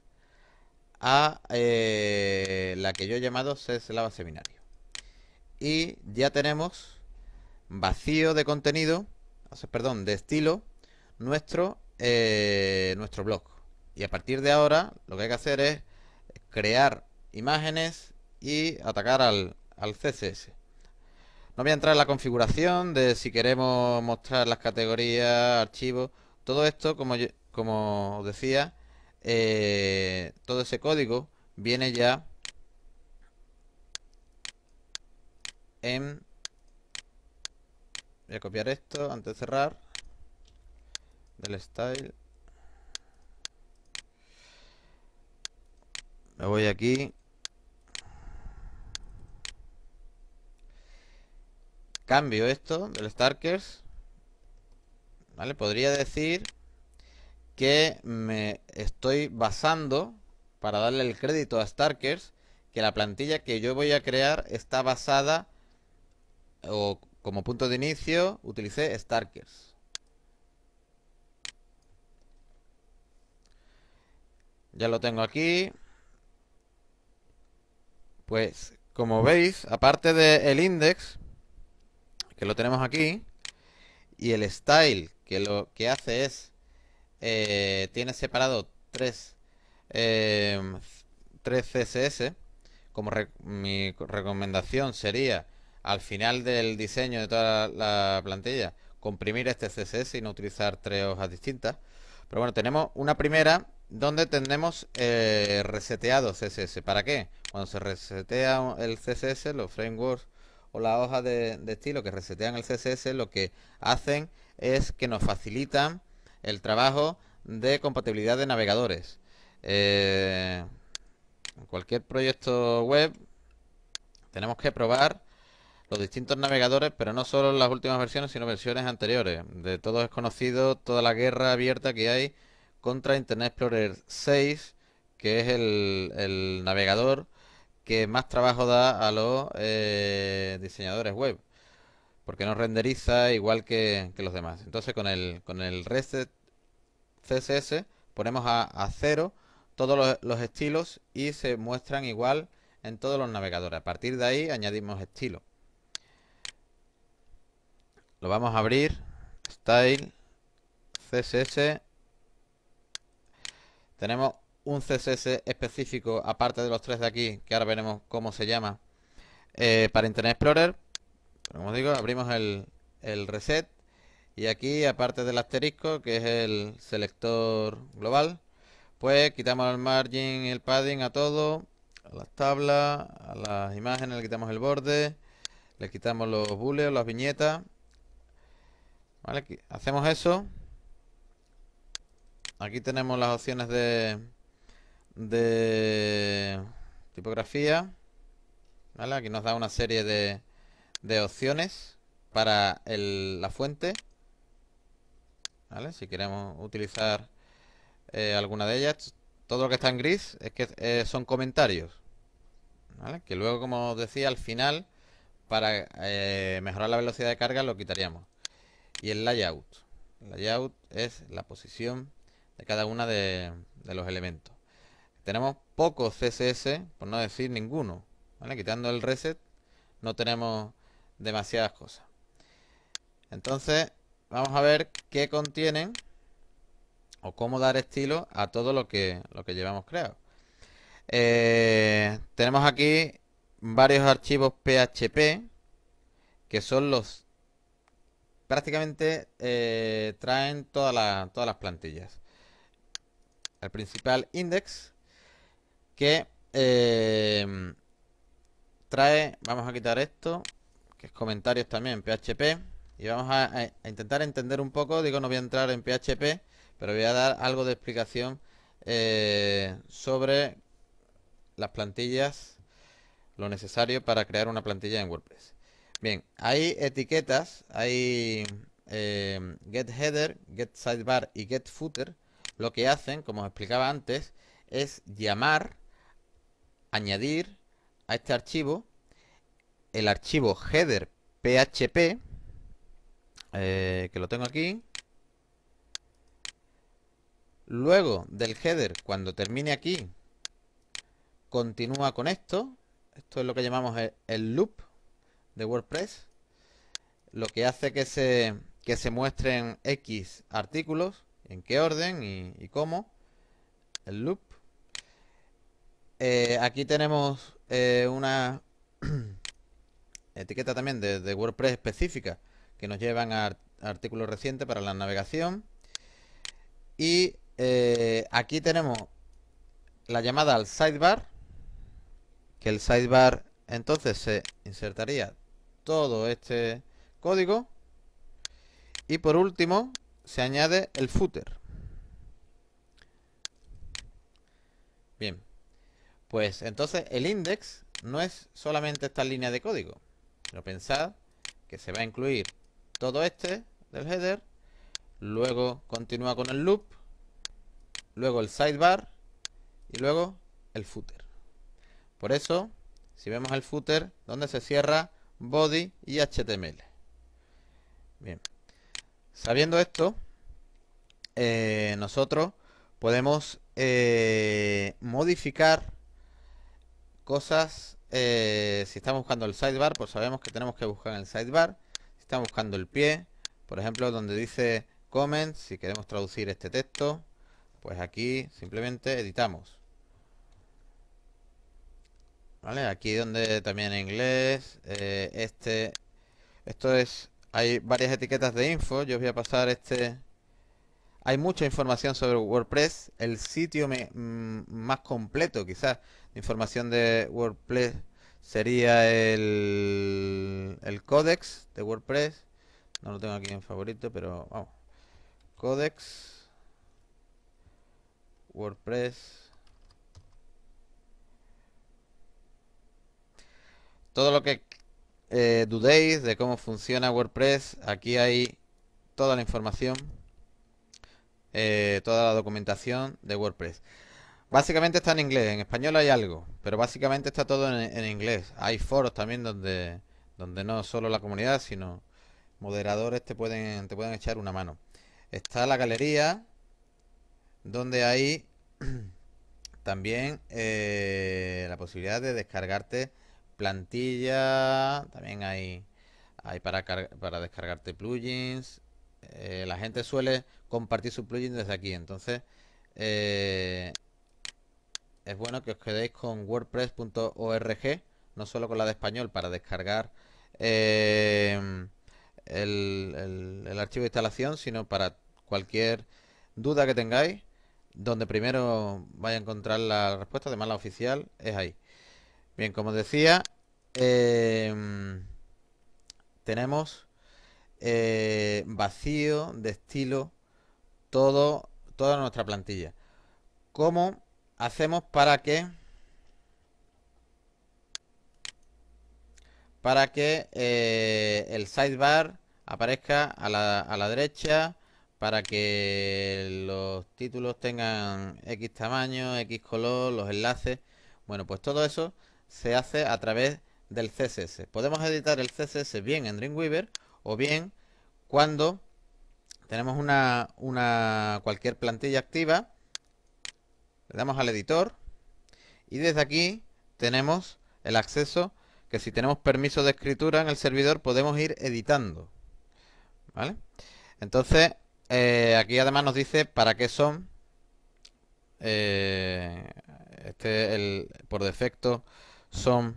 a eh, la que yo he llamado LAVA Seminario y ya tenemos vacío de contenido, perdón, de estilo, nuestro, eh, nuestro blog. Y a partir de ahora lo que hay que hacer es crear imágenes y atacar al, al CSS. No voy a entrar en la configuración de si queremos mostrar las categorías, archivos, todo esto, como, como decía, eh, todo ese código viene ya en... Voy a copiar esto antes de cerrar. Del style. Me voy aquí. Cambio esto del Starkers. ¿Vale? Podría decir que me estoy basando, para darle el crédito a Starkers, que la plantilla que yo voy a crear está basada o como punto de inicio utilicé Starkers. Ya lo tengo aquí. Pues como veis, aparte del index, que lo tenemos aquí, y el style, que lo que hace es, eh, tiene separado tres, eh, tres CSS, como mi recomendación sería al final del diseño de toda la, plantilla, comprimir este CSS y no utilizar tres hojas distintas. Pero bueno, tenemos una primera donde tenemos eh, reseteado CSS. ¿Para qué? Cuando se resetea el CSS, los frameworks o las hojas de, estilo que resetean el CSS, lo que hacen es que nos facilitan el trabajo de compatibilidad de navegadores. Eh, en cualquier proyecto web tenemos que probar los distintos navegadores, pero no solo las últimas versiones, sino versiones anteriores. De todos es conocido toda la guerra abierta que hay contra Internet Explorer 6, que es el, navegador que más trabajo da a los eh, diseñadores web, porque no renderiza igual que, los demás. Entonces con el, con el reset CSS ponemos a, a cero todos los, los estilos y se muestran igual en todos los navegadores. A partir de ahí añadimos estilos. Lo vamos a abrir. Style. CSS. Tenemos un CSS específico, aparte de los tres de aquí, que ahora veremos cómo se llama, eh, para Internet Explorer. Como digo, abrimos el, reset. Y aquí, aparte del asterisco, que es el selector global, pues quitamos el margin y el padding a todo, a las tablas, a las imágenes, le quitamos el borde, le quitamos los bullets, las viñetas hacemos eso. Aquí tenemos las opciones de, tipografía. Aquí nos da una serie de, opciones para la fuente. Si queremos utilizar eh, alguna de ellas. Todo lo que está en gris es que eh, son comentarios. Que luego, como os decía, al final, para eh, mejorar la velocidad de carga lo quitaríamos y el layout. El layout es la posición de cada uno de, los elementos. Tenemos pocos CSS, por no decir ninguno. Quitando el reset, no tenemos demasiadas cosas. Entonces, vamos a ver qué contienen o cómo dar estilo a todo lo que, lo que llevamos creado. Eh, tenemos aquí varios archivos PHP que son los prácticamente eh, traen todas las plantillas. El principal index que eh, trae, vamos a quitar esto, que es comentarios también, PHP, y vamos a, intentar entender un poco, digo no voy a entrar en PHP, pero voy a dar algo de explicación eh, sobre las plantillas, lo necesario para crear una plantilla en WordPress. Bien, hay etiquetas, hay eh, get header, get sidebar y get footer. Lo que hacen, como os explicaba antes, es llamar, añadir a este archivo el archivo header.php, eh, que lo tengo aquí. Luego del header, cuando termine aquí, continúa con esto. Esto es lo que llamamos el loop de WordPress, lo que hace que se, que se muestren X artículos, en qué orden y, cómo, el loop. Eh, aquí tenemos eh, una etiqueta también de, WordPress específica que nos llevan a artículos recientes para la navegación. Y eh, aquí tenemos la llamada al sidebar, que el sidebar entonces se insertaría todo este código. Y por último, se añade el footer. Bien. Pues entonces el index no es solamente esta línea de código. Pero pensad que se va a incluir todo este del header. Luego continúa con el loop. Luego el sidebar. Y luego el footer. Por eso, si vemos el footer, donde se cierra body y HTML. Bien. Sabiendo esto, eh, nosotros podemos eh, modificar cosas. Eh, si estamos buscando el sidebar, pues sabemos que tenemos que buscar el sidebar. Si estamos buscando el pie, por ejemplo, donde dice comments, si queremos traducir este texto, pues aquí simplemente editamos. ¿Vale? Aquí donde también en inglés. Eh, este. Esto es. Hay varias etiquetas de info. Yo voy a pasar este. Hay mucha información sobre WordPress. El sitio me, mm, más completo, quizás, de información de WordPress sería el, el códex de WordPress. No lo tengo aquí en favorito, pero vamos. Codex. WordPress. todo lo que eh, dudéis de cómo funciona WordPress, aquí hay toda la información, eh, toda la documentación de WordPress. Básicamente está en inglés, en español hay algo, pero básicamente está todo en, inglés. Hay foros también donde, donde no solo la comunidad, sino moderadores te pueden, te pueden echar una mano. Está la galería, donde hay también eh, la posibilidad de descargarte plantilla, también hay, hay para, para descargarte plugins. Eh, la gente suele compartir su plugin desde aquí, entonces eh, es bueno que os quedéis con wordpress.org, no solo con la de español para descargar em, el, el, el archivo de instalación, sino para cualquier duda que tengáis, donde primero vaya a encontrar la respuesta, además la oficial, es ahí. Bien, como decía, em, tenemos eh, vacío de estilo todo, toda nuestra plantilla. ¿Cómo hacemos para que... Para que eh, el sidebar aparezca a la, a la derecha, para que los títulos tengan X tamaño, X color, los enlaces. Bueno, pues todo eso se hace a través del CSS. Podemos editar el CSS bien en Dreamweaver o bien cuando tenemos una, una cualquier plantilla activa, le damos al editor y desde aquí tenemos el acceso que si tenemos permiso de escritura en el servidor podemos ir editando. ¿Vale? Entonces, eh, aquí además nos dice para qué son. Eh, este el, por defecto son...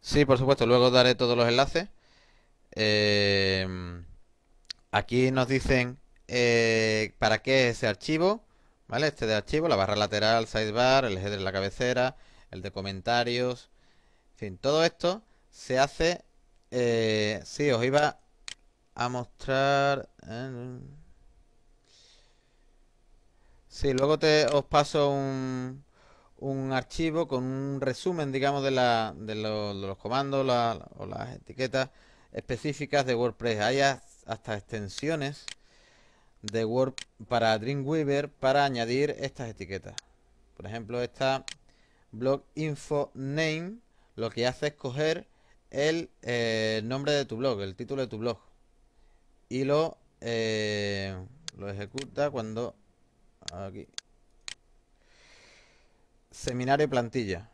Sí, por supuesto, luego daré todos los enlaces. Eh, aquí nos dicen eh, para qué es ese archivo, ¿vale? Este de archivo, la barra lateral, sidebar, el header de la cabecera, el de comentarios, en fin, todo esto se hace... Eh, sí, os iba a mostrar... Eh, sí, luego te, os paso un, un archivo con un resumen, digamos, de, la, de, los comandos o las etiquetas específicas de WordPress. Hay hasta extensiones de Word para Dreamweaver para añadir estas etiquetas. Por ejemplo, esta blog info name lo que hace es coger el eh, nombre de tu blog, el título de tu blog y lo, eh, lo ejecuta cuando aquí Seminario y plantilla.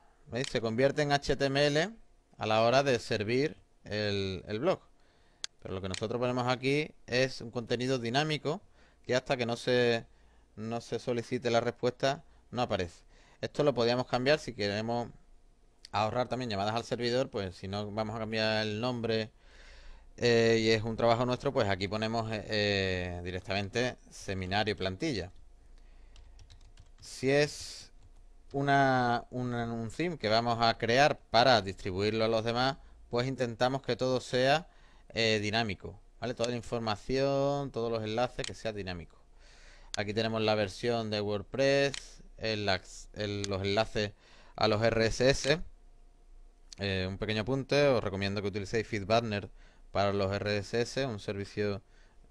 Se convierte en HTML a la hora de servir el, blog. Pero lo que nosotros ponemos aquí es un contenido dinámico que hasta que no se, no se solicite la respuesta no aparece. Esto lo podíamos cambiar si queremos ahorrar también llamadas al servidor, pues si no vamos a cambiar el nombre eh, y es un trabajo nuestro, pues aquí ponemos eh, eh, directamente seminario y plantilla. Si es una, un theme que vamos a crear para distribuirlo a los demás, pues intentamos que todo sea eh, dinámico, ¿vale? Toda la información, todos los enlaces, que sea dinámico. Aquí tenemos la versión de WordPress, los enlaces a los RSS. Eh, un pequeño apunte, os recomiendo que utilicéis FeedBurner para los RSS, un servicio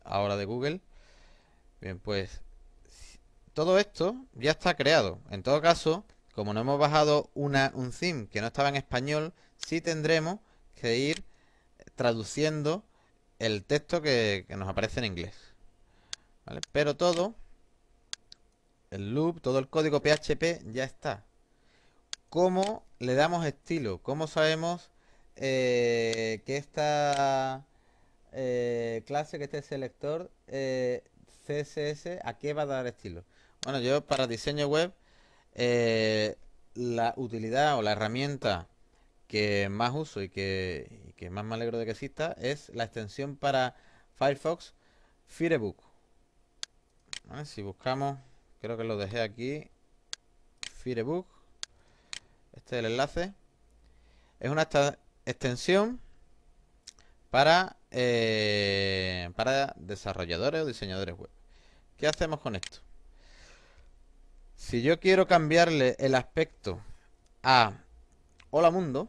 ahora de Google. Bien, pues todo esto ya está creado. En todo caso, como no hemos bajado un theme que no estaba en español, sí tendremos que ir traduciendo el texto que, nos aparece en inglés. Pero todo, el loop, todo el código PHP ya está. ¿Cómo le damos estilo? ¿Cómo sabemos eh, que esta eh, clase, que este selector eh, CSS, a qué va a dar estilo? Bueno, yo para diseño web, eh, la utilidad o la herramienta que más uso y que, más me alegro de que exista es la extensión para Firefox Firebook. Si buscamos, creo que lo dejé aquí, Firebook, este es el enlace. Es una extensión para, eh, para desarrolladores o diseñadores web. ¿Qué hacemos con esto? Si yo quiero cambiarle el aspecto a Hola Mundo,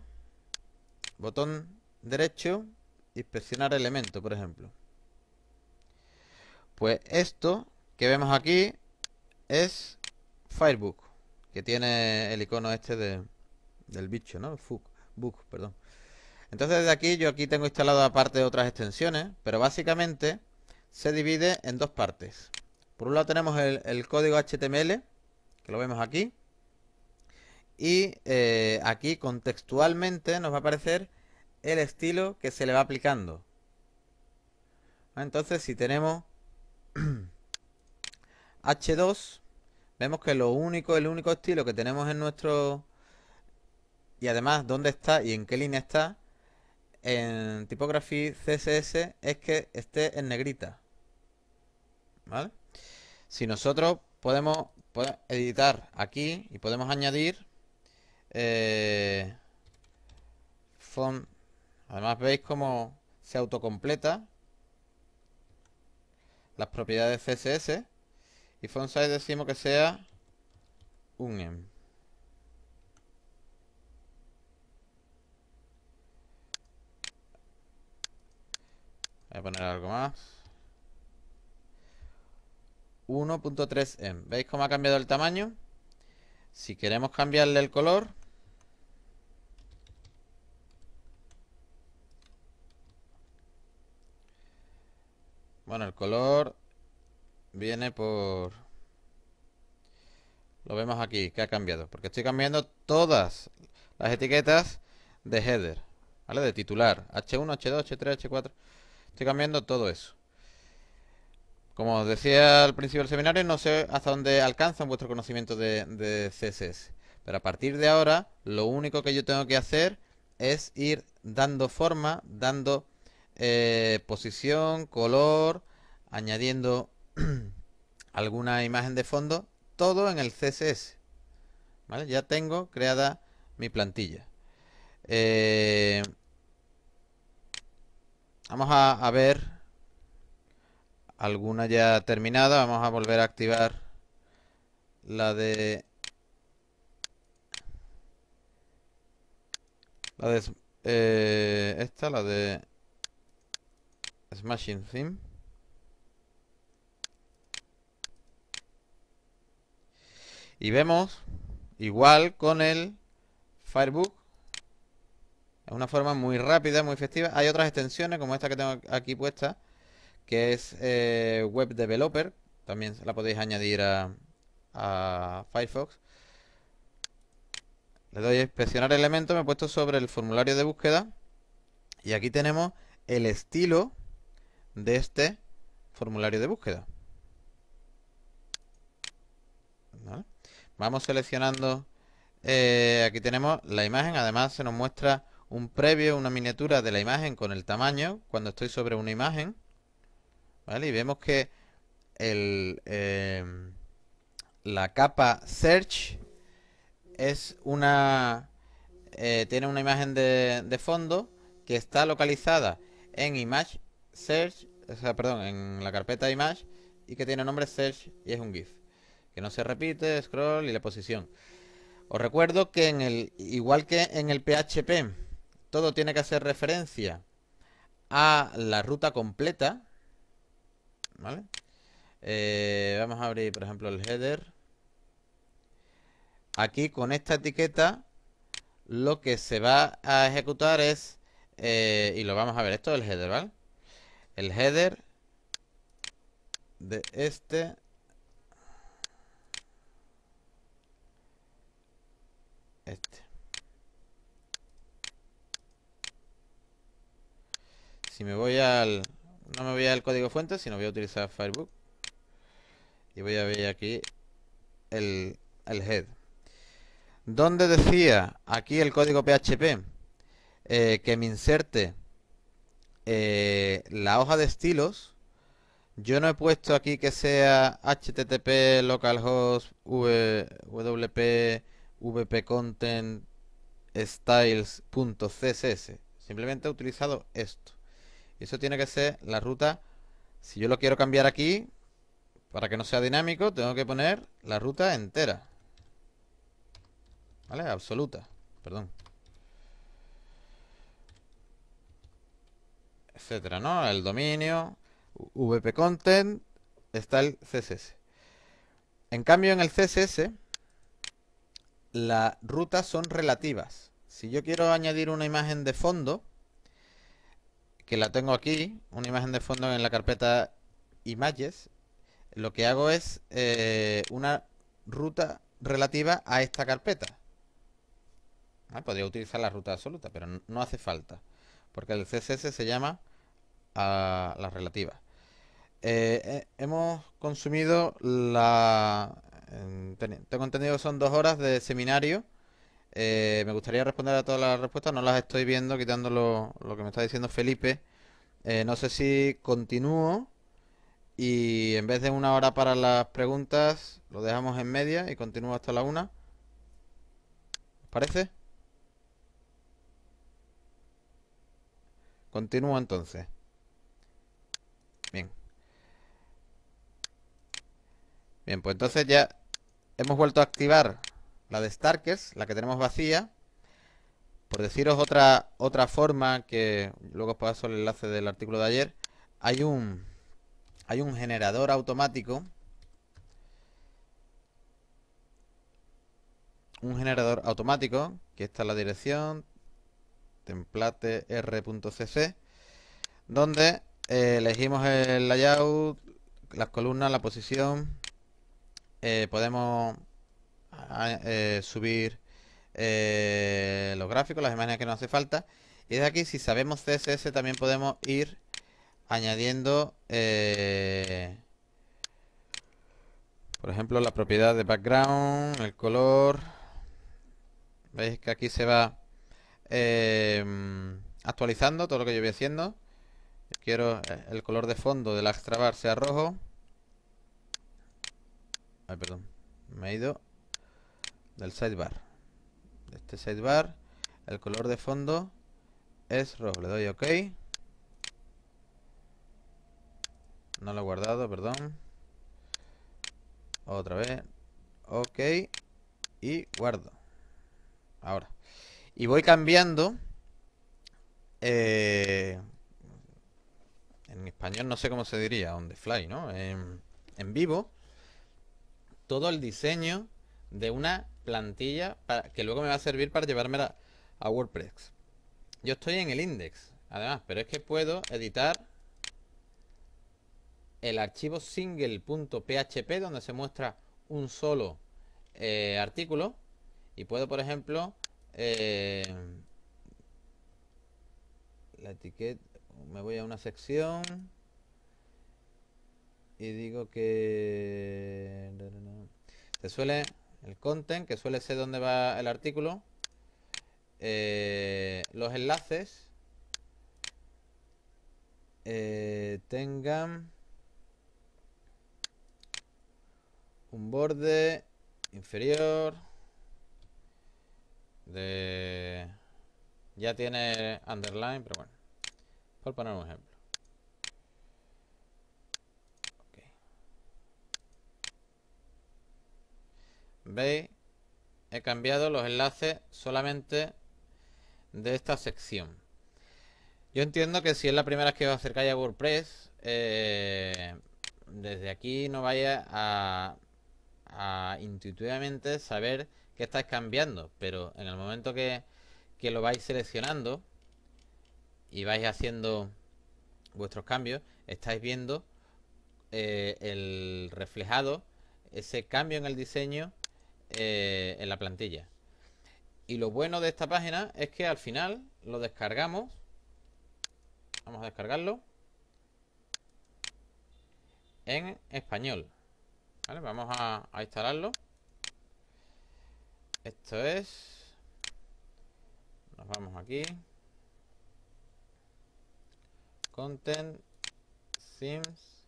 botón derecho, inspeccionar elemento, por ejemplo. Pues esto que vemos aquí es Firebook, que tiene el icono este de, del bicho, ¿no? Book, book, perdón. Entonces desde aquí, yo aquí tengo instalado aparte de otras extensiones, pero básicamente se divide en dos partes. Por un lado tenemos el código HTML, lo vemos aquí. Y eh, aquí contextualmente nos va a aparecer el estilo que se le va aplicando. Ah, entonces si tenemos H2, vemos que lo único, el único estilo que tenemos en nuestro... Y además dónde está y en qué línea está en tipografía CSS es que esté en negrita. ¿Vale? Si nosotros podemos editar aquí y podemos añadir eh, font. Además veis como se autocompleta las propiedades CSS y font size decimos que sea un m. Voy a poner algo más. 1.3M. ¿Veis cómo ha cambiado el tamaño? Si queremos cambiarle el color... Bueno, el color viene por... Lo vemos aquí, que ha cambiado. Porque estoy cambiando todas las etiquetas de header. ¿Vale? De titular. H1, H2, H3, H4. Estoy cambiando todo eso. Como os decía al principio del seminario, no sé hasta dónde alcanzan vuestro conocimiento de, CSS. Pero a partir de ahora, lo único que yo tengo que hacer es ir dando forma, dando eh, posición, color, añadiendo alguna imagen de fondo, todo en el CSS. Ya tengo creada mi plantilla. Eh, vamos a ver alguna ya terminada. Vamos a volver a activar la de... La de... Eh, esta, la de... Smashing Theme. Y vemos, igual con el Firebook, es una forma muy rápida, muy efectiva, Hay otras extensiones como esta que tengo aquí puesta, que es eh, Web Developer. También la podéis añadir a, Firefox. Le doy a inspeccionar elementos, me he puesto sobre el formulario de búsqueda. Y aquí tenemos el estilo de este formulario de búsqueda. Vamos seleccionando... Eh, aquí tenemos la imagen, además se nos muestra un previo, una miniatura de la imagen con el tamaño cuando estoy sobre una imagen. Y vemos que eh, la capa search es una eh, tiene una imagen de, fondo que está localizada en image search perdón en la carpeta image y que tiene nombre search y es un gif que no se repite scroll y la posición os recuerdo que en el igual que en el php todo tiene que hacer referencia a la ruta completa eh, vamos a abrir, por ejemplo, el header. Aquí con esta etiqueta lo que se va a ejecutar es, eh, y lo vamos a ver, esto es el header, ¿vale? El header de este este si me voy al no me voy al código fuente, sino voy a utilizar Firebook. Y voy a ver aquí el, head. Donde decía aquí el código PHP eh, que me inserte eh, la hoja de estilos. Yo no he puesto aquí que sea http localhost wp content styles.css. Simplemente he utilizado esto. Eso tiene que ser la ruta. Si yo lo quiero cambiar aquí, para que no sea dinámico, tengo que poner la ruta entera. ¿Vale? Absoluta. Perdón. Etcétera, ¿no? El dominio, VP content, está el CSS. En cambio, en el CSS, las rutas son relativas. Si yo quiero añadir una imagen de fondo, que la tengo aquí, una imagen de fondo en la carpeta imágenes, lo que hago es eh, una ruta relativa a esta carpeta. Ah, podría utilizar la ruta absoluta, pero no hace falta, porque el CSS se llama a la relativa. Eh, eh, hemos consumido la... Tengo entendido que son dos horas de seminario eh, me gustaría responder a todas las respuestas, no las estoy viendo, quitando lo, que me está diciendo Felipe. Eh, no sé si continúo y en vez de una hora para las preguntas, lo dejamos en media y continúo hasta la una. ¿Os parece? Continúo entonces. Bien. Bien, pues entonces ya hemos vuelto a activar la de Starkers, la que tenemos vacía. Por deciros otra, otra forma, que luego os paso el enlace del artículo de ayer, hay un, hay un generador automático. Un generador automático, que está en la dirección template.r.cc, donde eh, elegimos el layout, las columnas, la posición, eh, podemos eh, subir eh, los gráficos, las imágenes que nos hace falta. Y desde aquí, si sabemos CSS, también podemos ir añadiendo, eh, por ejemplo, la propiedad de background, el color. Veis que aquí se va actualizando todo lo que yo voy haciendo. Quiero el color de fondo del la extrabar sea rojo. Ay, perdón. Me he ido del sidebar de este sidebar el color de fondo es rojo le doy ok no lo he guardado perdón otra vez ok y guardo ahora y voy cambiando eh, en español no sé cómo se diría on the fly no en vivo todo el diseño de una plantilla para, que luego me va a servir para llevarme a, WordPress. Yo estoy en el index, además, pero es que puedo editar el archivo single.php donde se muestra un solo eh, artículo y puedo, por ejemplo, eh, la etiqueta, me voy a una sección y digo que se suele el content, que suele ser donde va el artículo, eh, los enlaces eh, tengan un borde inferior de... Ya tiene underline, pero bueno, por poner un ejemplo. ¿Veis? He cambiado los enlaces solamente de esta sección. Yo entiendo que si es la primera vez que os acercáis a WordPress, eh, desde aquí no vaya a, intuitivamente saber que estáis cambiando, pero en el momento que, lo vais seleccionando y vais haciendo vuestros cambios, estáis viendo eh, el reflejado ese cambio en el diseño eh, en la plantilla. Y lo bueno de esta página es que al final lo descargamos. Vamos a descargarlo. En español. Vamos a, a instalarlo. Esto es... Nos vamos aquí. Content. Sims.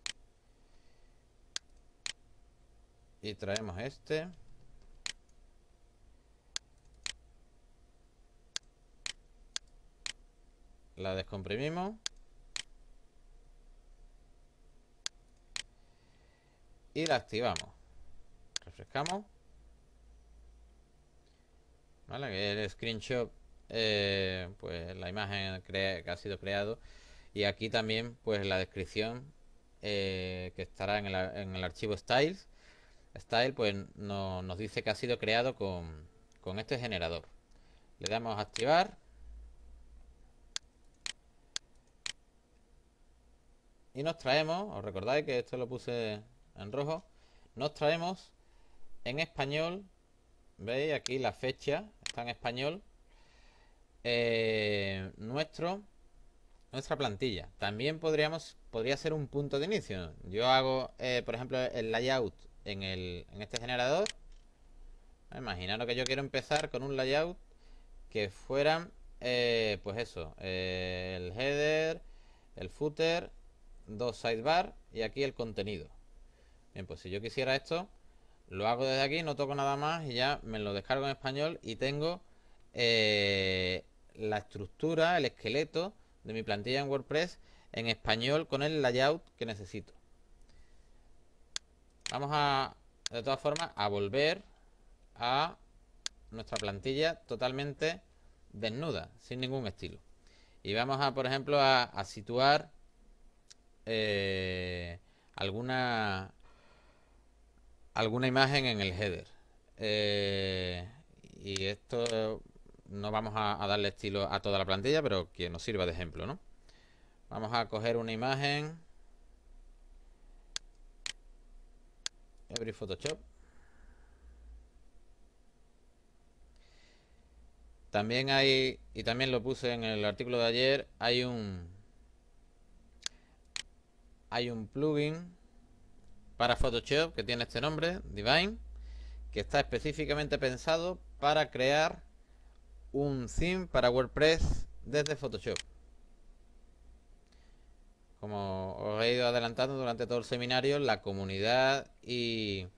Y traemos este. la descomprimimos. Y la activamos. Refrescamos. ¿Vale? el screenshot, eh, pues la imagen que ha sido creado. Y aquí también, pues la descripción eh, que estará en el, archivo styles. Style, pues nos dice que ha sido creado con este generador. Le damos a activar y nos traemos, os recordáis que esto lo puse en rojo, nos traemos en español, veis aquí la fecha, está en español, eh, nuestro, nuestra plantilla. También podríamos, podría ser un punto de inicio. Yo hago, eh, por ejemplo, el layout en, el, en este generador. Imaginaros que yo quiero empezar con un layout que fueran, eh, pues eso, el header, el footer dos sidebar y aquí el contenido. Bien, pues si yo quisiera esto, lo hago desde aquí, no toco nada más y ya me lo descargo en español y tengo eh, la estructura, el esqueleto de mi plantilla en WordPress en español con el layout que necesito. Vamos a, de todas formas, a volver a nuestra plantilla totalmente desnuda, sin ningún estilo. Y vamos a, por ejemplo, a situar eh, alguna, alguna imagen en el header. Eh, y esto no vamos a, darle estilo a toda la plantilla, pero que nos sirva de ejemplo, ¿no? Vamos a coger una imagen. Abrir Photoshop. También hay, y también lo puse en el artículo de ayer, hay un hay un plugin para Photoshop que tiene este nombre, Divine, que está específicamente pensado para crear un theme para WordPress desde Photoshop. Como os he ido adelantando durante todo el seminario, la comunidad y,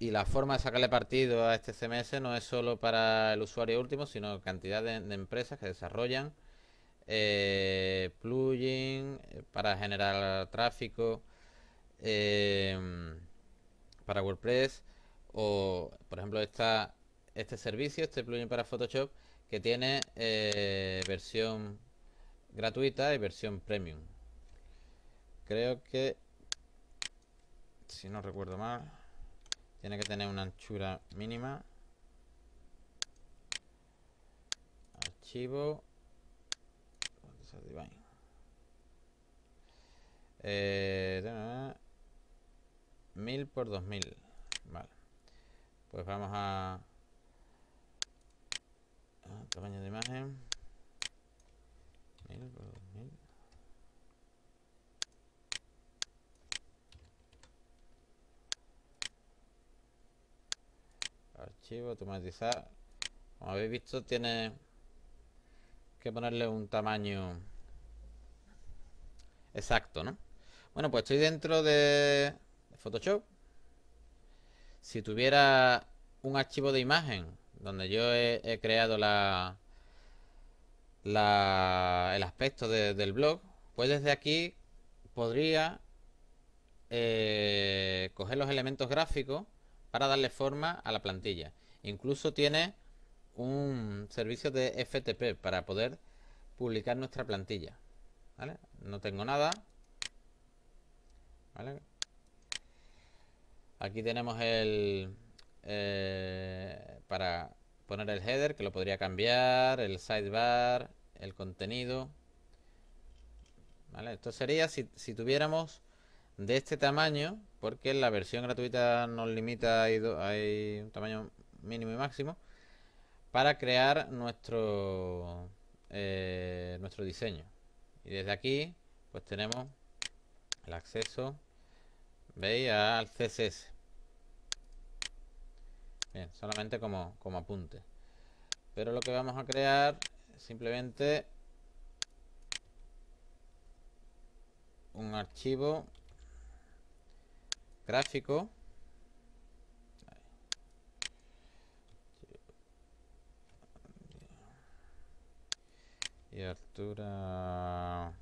la forma de sacarle partido a este CMS no es solo para el usuario último, sino cantidad de empresas que desarrollan eh, plugin eh, para generar tráfico em, para WordPress o por ejemplo esta, este servicio, este plugin para Photoshop que tiene eh, versión gratuita y versión premium. Creo que, si no recuerdo mal, tiene que tener una anchura mínima. Archivo. Divine. Eh, 1000 por 2000. Vale. Pues vamos a... tamaño de imagen. 1000 por 2000. Archivo, automatizar. Como habéis visto, tiene que ponerle un tamaño exacto, ¿no? Bueno, pues estoy dentro de Photoshop. Si tuviera un archivo de imagen donde yo he, creado la, la, el aspecto del blog, pues desde aquí podría eh, coger los elementos gráficos para darle forma a la plantilla. Incluso tiene un servicio de FTP para poder publicar nuestra plantilla. No tengo nada. Aquí tenemos el... Eh, para poner el header, que lo podría cambiar, el sidebar, el contenido. Esto sería si, tuviéramos de este tamaño, porque la versión gratuita nos limita, hay, un tamaño mínimo y máximo, para crear nuestro, eh, nuestro diseño y desde aquí pues tenemos el acceso veis al CSS solamente como, como apunte pero lo que vamos a crear simplemente un archivo gráfico y altura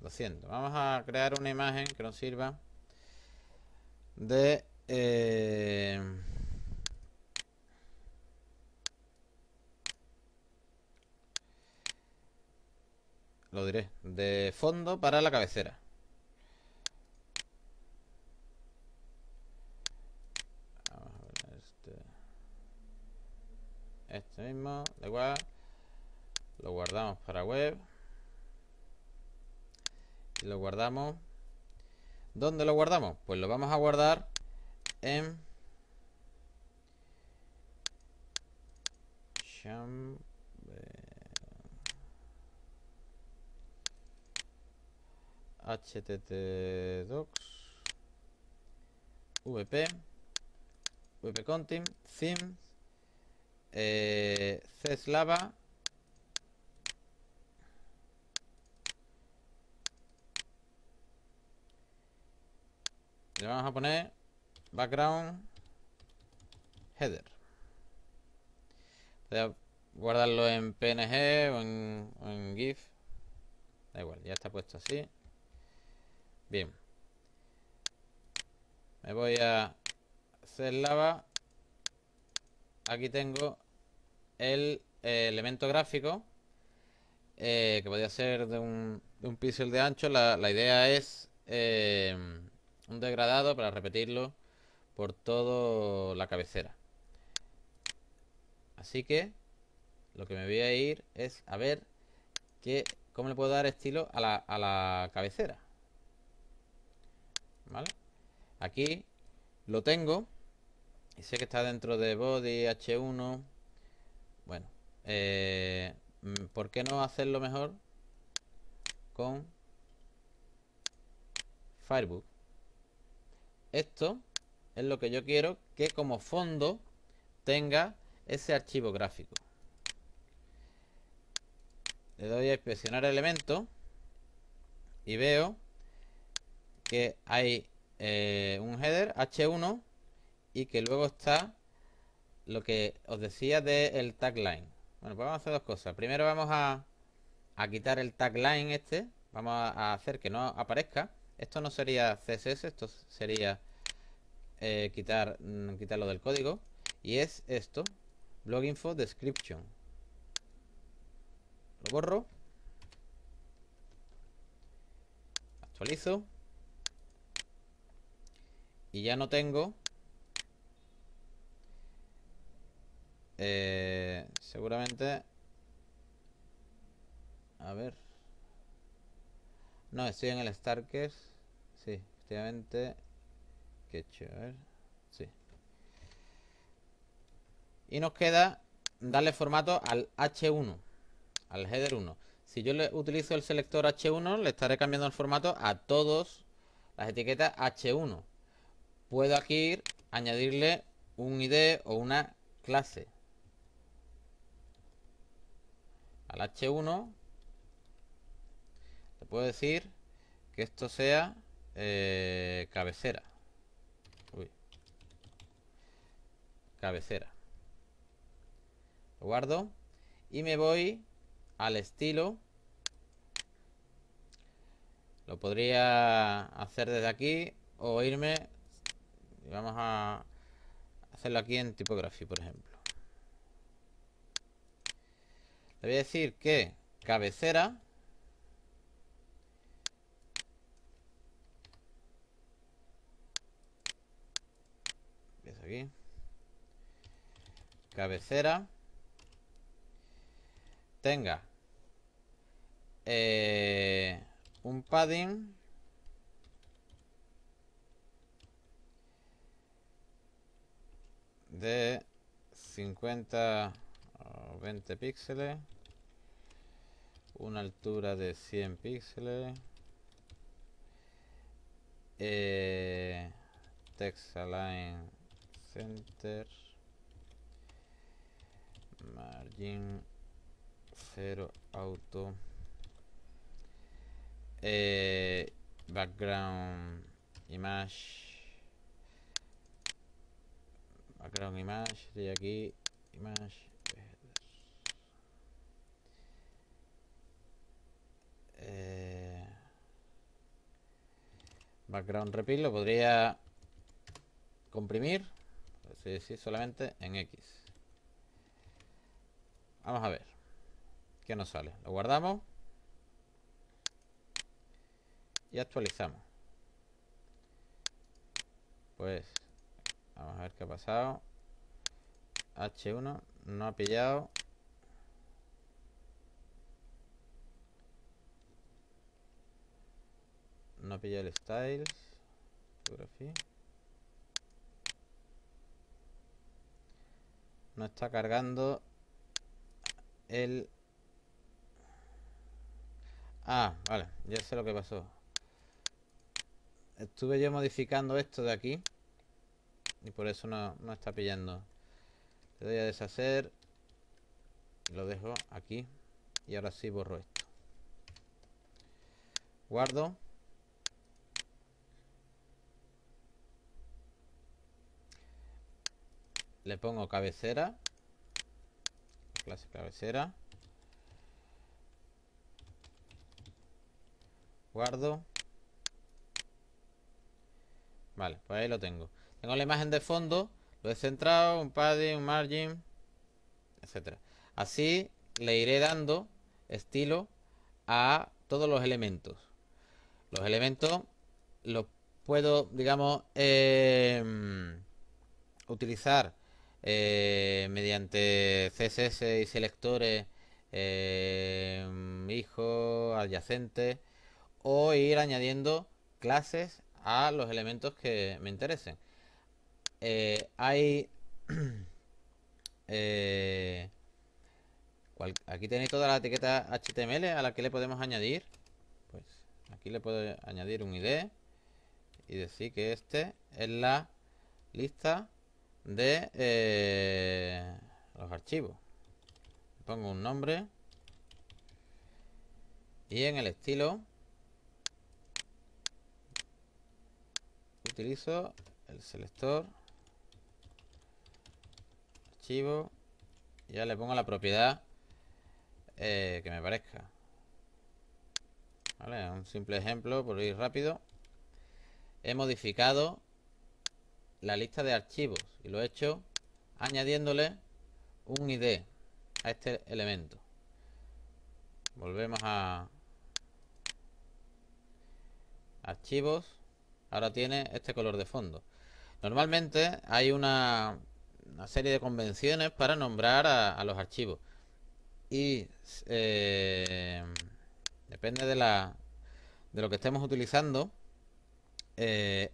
200 vamos a crear una imagen que nos sirva de eh, lo diré de fondo para la cabecera vamos a ver este este mismo da igual lo guardamos para web y lo guardamos ¿dónde lo guardamos? pues lo vamos a guardar en htt docs vp vp content eh, cslava Le vamos a poner background header. a guardarlo en PNG o en, GIF. Da igual, ya está puesto así. Bien. Me voy a hacer lava. Aquí tengo el eh, elemento gráfico. Eh, que podría ser de un, de un píxel de ancho. La, la idea es eh, un degradado para repetirlo por toda la cabecera. Así que lo que me voy a ir es a ver que, cómo le puedo dar estilo a la, a la cabecera. ¿Vale? Aquí lo tengo. Y sé que está dentro de body, H1. Bueno. Eh, mm, ¿Por qué no hacerlo mejor con Firebook? Esto es lo que yo quiero que como fondo tenga ese archivo gráfico. Le doy a inspeccionar elemento y veo que hay eh, un header h1 y que luego está lo que os decía del tagline. Bueno, pues vamos a hacer dos cosas. Primero vamos a, quitar el tagline este. Vamos a hacer que no aparezca. Esto no sería CSS, esto sería eh, quitar, mm, quitarlo del código. Y es esto, blog info description. Lo borro. Actualizo. Y ya no tengo... Eh, seguramente... A ver... No, estoy en el Starkers. Sí, efectivamente. qué chévere. Sí. Y nos queda darle formato al H1, al header 1. Si yo le utilizo el selector H1, le estaré cambiando el formato a todos las etiquetas H1. Puedo aquí ir añadirle un ID o una clase. Al H1 le puedo decir que esto sea eh, cabecera. Cabecera. Lo guardo. Y me voy al estilo. Lo podría hacer desde aquí o irme. Y vamos a hacerlo aquí en tipografía, por ejemplo. Le voy a decir que cabecera Cabecera. Tenga. Eh, un padding. De 50 o 20 píxeles. Una altura de 100 píxeles. Eh, text align center margin 0 auto eh, background image background image Y aquí image eh, background repeat lo podría comprimir sí, sí, solamente en X. Vamos a ver. ¿Qué nos sale? Lo guardamos. Y actualizamos. Pues, vamos a ver qué ha pasado. H1 no ha pillado. No ha pillado el styles. No está cargando el... Ah, vale, ya sé lo que pasó. Estuve yo modificando esto de aquí. Y por eso no, no está pillando. Le doy a deshacer. Lo dejo aquí. Y ahora sí borro esto. Guardo. le pongo cabecera, clase cabecera, guardo, vale, pues ahí lo tengo. Tengo la imagen de fondo, lo he centrado, un padding, un margin, etcétera. Así le iré dando estilo a todos los elementos. Los elementos los puedo, digamos, eh, mm, utilizar eh, mediante CSS y selectores eh, hijo, adyacente o ir añadiendo clases a los elementos que me interesen. Eh, hay... Eh, aquí tenéis toda la etiqueta HTML a la que le podemos añadir. Pues aquí le puedo añadir un ID y decir que este es la lista de eh, los archivos. Pongo un nombre. Y en el estilo utilizo el selector, archivo, y ya le pongo la propiedad eh, que me parezca. ¿Vale? Un simple ejemplo, por ir rápido. He modificado la lista de archivos y lo he hecho añadiéndole un ID a este elemento. Volvemos a archivos. Ahora tiene este color de fondo. Normalmente hay una, una serie de convenciones para nombrar a, los archivos. Y eh, depende de, la, de lo que estemos utilizando, eh,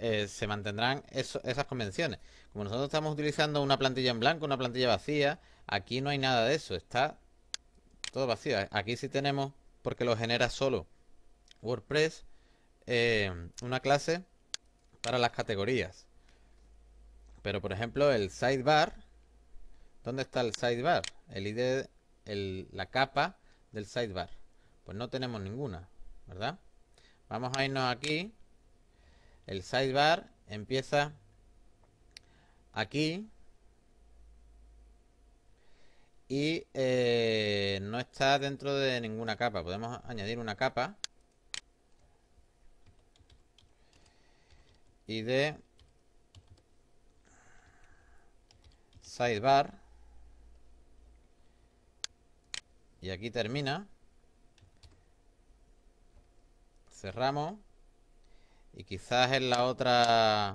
eh, se mantendrán esas convenciones. Como nosotros estamos utilizando una plantilla en blanco, una plantilla vacía, aquí no hay nada de eso, está todo vacío. Aquí sí tenemos, porque lo genera solo WordPress, eh, una clase para las categorías. Pero por ejemplo el sidebar, ¿dónde está el sidebar? El ID, la capa del sidebar. Pues no tenemos ninguna, ¿verdad? Vamos a irnos aquí el sidebar empieza aquí. Y eh, no está dentro de ninguna capa. Podemos añadir una capa. Y de sidebar. Y aquí termina. Cerramos y quizás en la otra,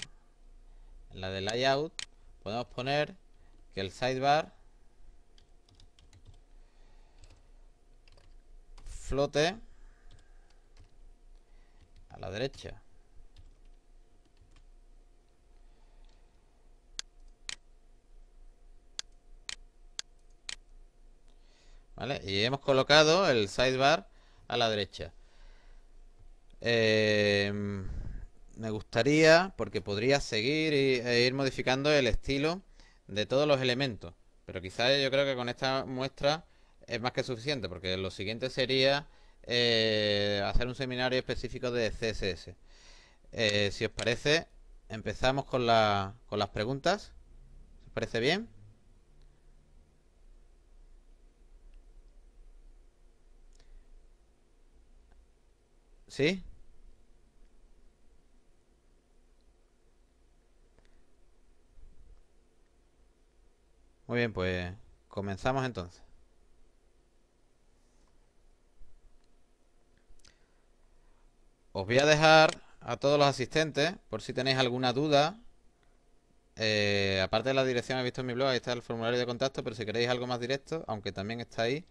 en la de layout, podemos poner que el sidebar flote a la derecha. ¿Vale? Y hemos colocado el sidebar a la derecha. Em, me gustaría, porque podría seguir e ir modificando el estilo de todos los elementos. Pero quizás yo creo que con esta muestra es más que suficiente, porque lo siguiente sería eh, hacer un seminario específico de CSS. Eh, si os parece, empezamos con, con las preguntas. ¿Os parece bien? ¿Sí? Muy bien, pues comenzamos entonces. Os voy a dejar a todos los asistentes, por si tenéis alguna duda. Eh, aparte de la dirección, he visto en mi blog, ahí está el formulario de contacto, pero si queréis algo más directo, aunque también está ahí,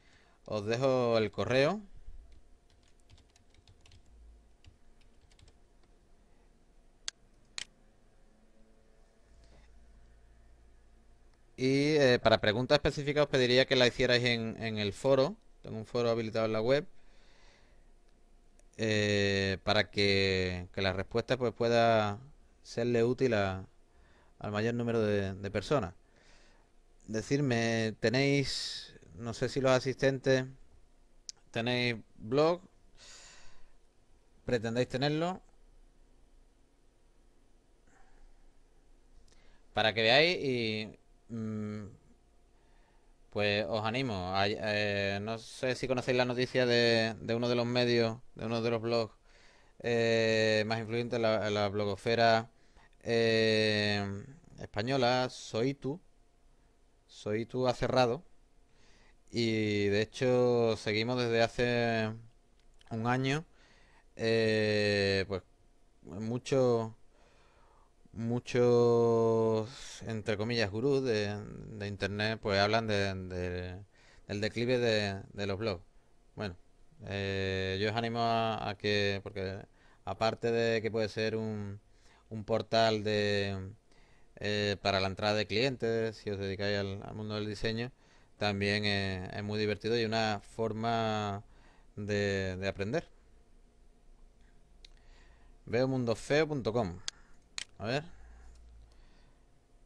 os dejo el correo Y eh, para preguntas específicas os pediría que la hicierais en, el foro. Tengo un foro habilitado en la web. Eh, para que, que, la respuesta pues, pueda serle útil al mayor número de personas. Decirme, tenéis, no sé si los asistentes, tenéis blog, pretendéis tenerlo. Para que veáis y Mm, pues os animo. Eh, no sé si conocéis la noticia de, uno de los medios, de uno de los blogs eh, más influyentes en la, la, blogosfera eh, Soy Tú Soy Tú ha cerrado. Y de hecho seguimos desde hace un año pues mucho muchos, entre comillas, gurús de, Internet, pues hablan de, del declive de, los blogs. Bueno, eh, yo os animo a, que, porque aparte de que puede ser un, un portal de eh, para la entrada de clientes, si os dedicáis al, mundo del diseño, también es muy divertido y una forma de, de aprender. Veomundofeo.com a ver,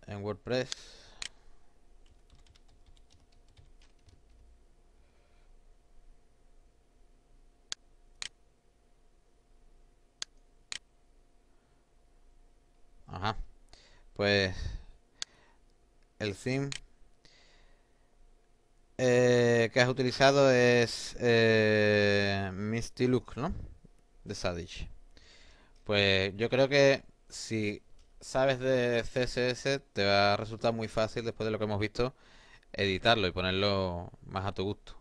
en WordPress. Ajá, pues el theme eh, que has utilizado es eh, Misty Look, ¿no? De Sadich. Pues yo creo que si sabes de CSS, te va a resultar muy fácil, después de lo que hemos visto, editarlo y ponerlo más a tu gusto.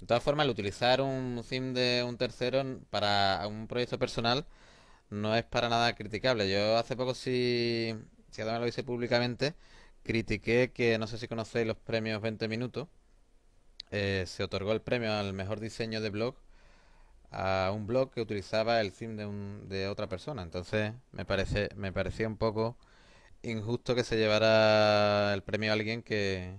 De todas formas, el utilizar un theme de un tercero para un proyecto personal no es para nada criticable. Yo hace poco, si, si además lo hice públicamente, critiqué que, no sé si conocéis los premios 20 minutos, eh, se otorgó el premio al mejor diseño de blog a un blog que utilizaba el sim de, un, de otra persona. Entonces me, parece, me parecía un poco injusto que se llevara el premio a alguien que...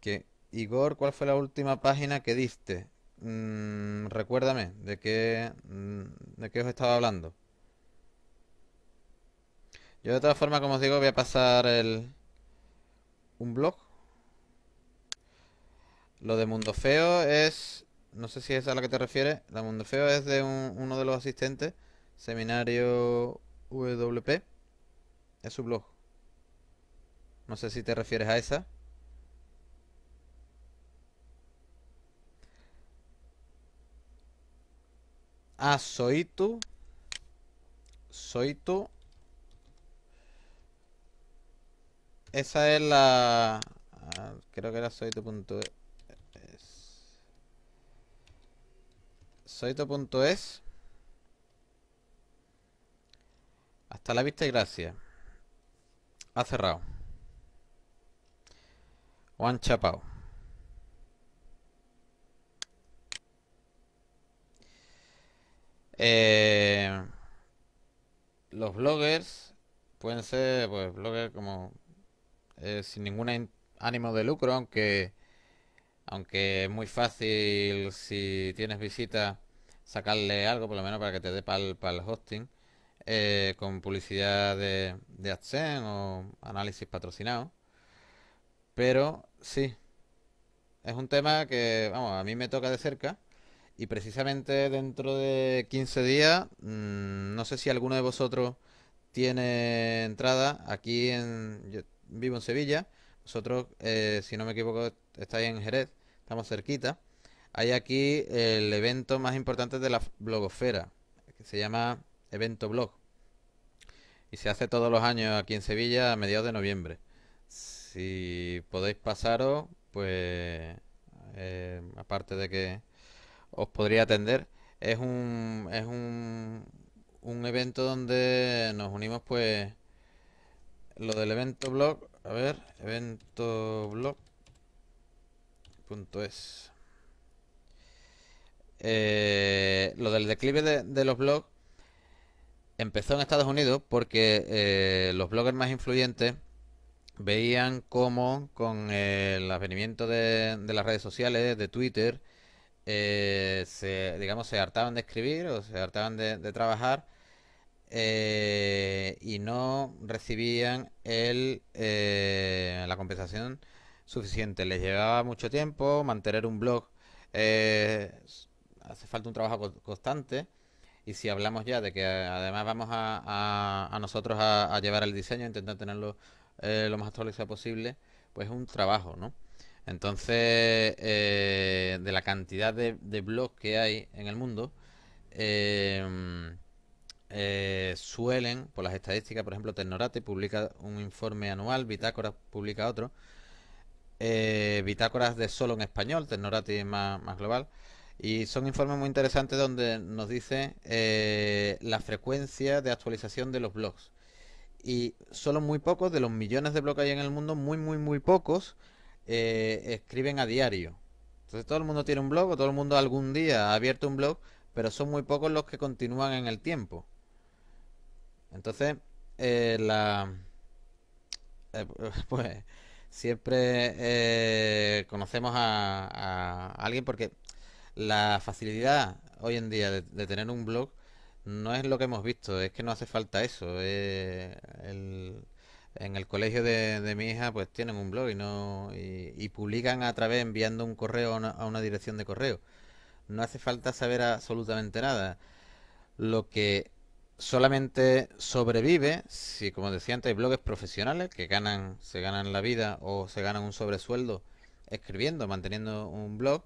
que Igor, ¿cuál fue la última página que diste? Mm, recuérdame, ¿de qué, mm, ¿de qué os estaba hablando? Yo de todas formas, como os digo, voy a pasar el un blog. Lo de Mundo Feo es no sé si es a la que te refieres. La Mundo Feo es de uno de los asistentes. Seminario WP. Es su blog. No sé si te refieres a esa. Ah, soy tú. Esa es la... Ah, creo que era Soitu.es Soito.es Hasta la vista y gracias. Ha cerrado. O han eh, los bloggers pueden ser pues bloggers como eh, sin ningún ánimo de lucro, aunque aunque es muy fácil si tienes visita sacarle algo, por lo menos para que te dé para el, hosting, eh, con publicidad de, de AdSense o análisis patrocinado. Pero sí, es un tema que, vamos, a mí me toca de cerca. Y precisamente dentro de 15 días, mm, no sé si alguno de vosotros tiene entrada. Aquí en, yo vivo en Sevilla. Vosotros, eh, si no me equivoco, estáis en Jerez estamos cerquita, hay aquí el evento más importante de la blogosfera, que se llama Evento Blog. Y se hace todos los años aquí en Sevilla a mediados de noviembre. Si podéis pasaros, pues eh, aparte de que os podría atender, es un, es un, un evento donde nos unimos pues lo del evento blog, a ver, evento blog punto es. Eh, lo del declive de, los blogs empezó en Estados Unidos porque eh, los bloggers más influyentes veían cómo con el advenimiento de, las redes sociales, de Twitter, eh, se, digamos, se hartaban de escribir o se hartaban de, de trabajar eh, y no recibían el, eh, la compensación suficiente. Les llevaba mucho tiempo mantener un blog. Eh, hace falta un trabajo constante. Y si hablamos ya de que eh, además vamos a, a, nosotros a, llevar el diseño, intentar tenerlo eh, lo más actualizado posible, pues es un trabajo, ¿no? Entonces, de la cantidad de, blogs que hay en el mundo, em, suelen, por las estadísticas, por ejemplo, Tecnorate publica un informe anual, Bitácora publica otro, eh, bitácoras de solo en español, Tecnorati es más, global. Y son informes muy interesantes donde nos dice eh, la frecuencia de actualización de los blogs. Y solo muy pocos, de los millones de blogs que hay en el mundo, muy, muy, muy pocos, eh, escriben a diario. Entonces todo el mundo tiene un blog o todo el mundo algún día ha abierto un blog, pero son muy pocos los que continúan en el tiempo. Entonces, la... pues siempre eh, conocemos a, alguien porque la facilidad hoy en día de, tener un blog no es lo que hemos visto, es que no hace falta eso. Eh, en el colegio de, mi hija pues tienen un blog y, no, y, publican a través enviando un correo a una, a una dirección de correo. No hace falta saber absolutamente nada. Lo que solamente sobrevive si, como decía antes, hay blogs profesionales que ganan, se ganan la vida o se ganan un sobresueldo escribiendo, manteniendo un blog,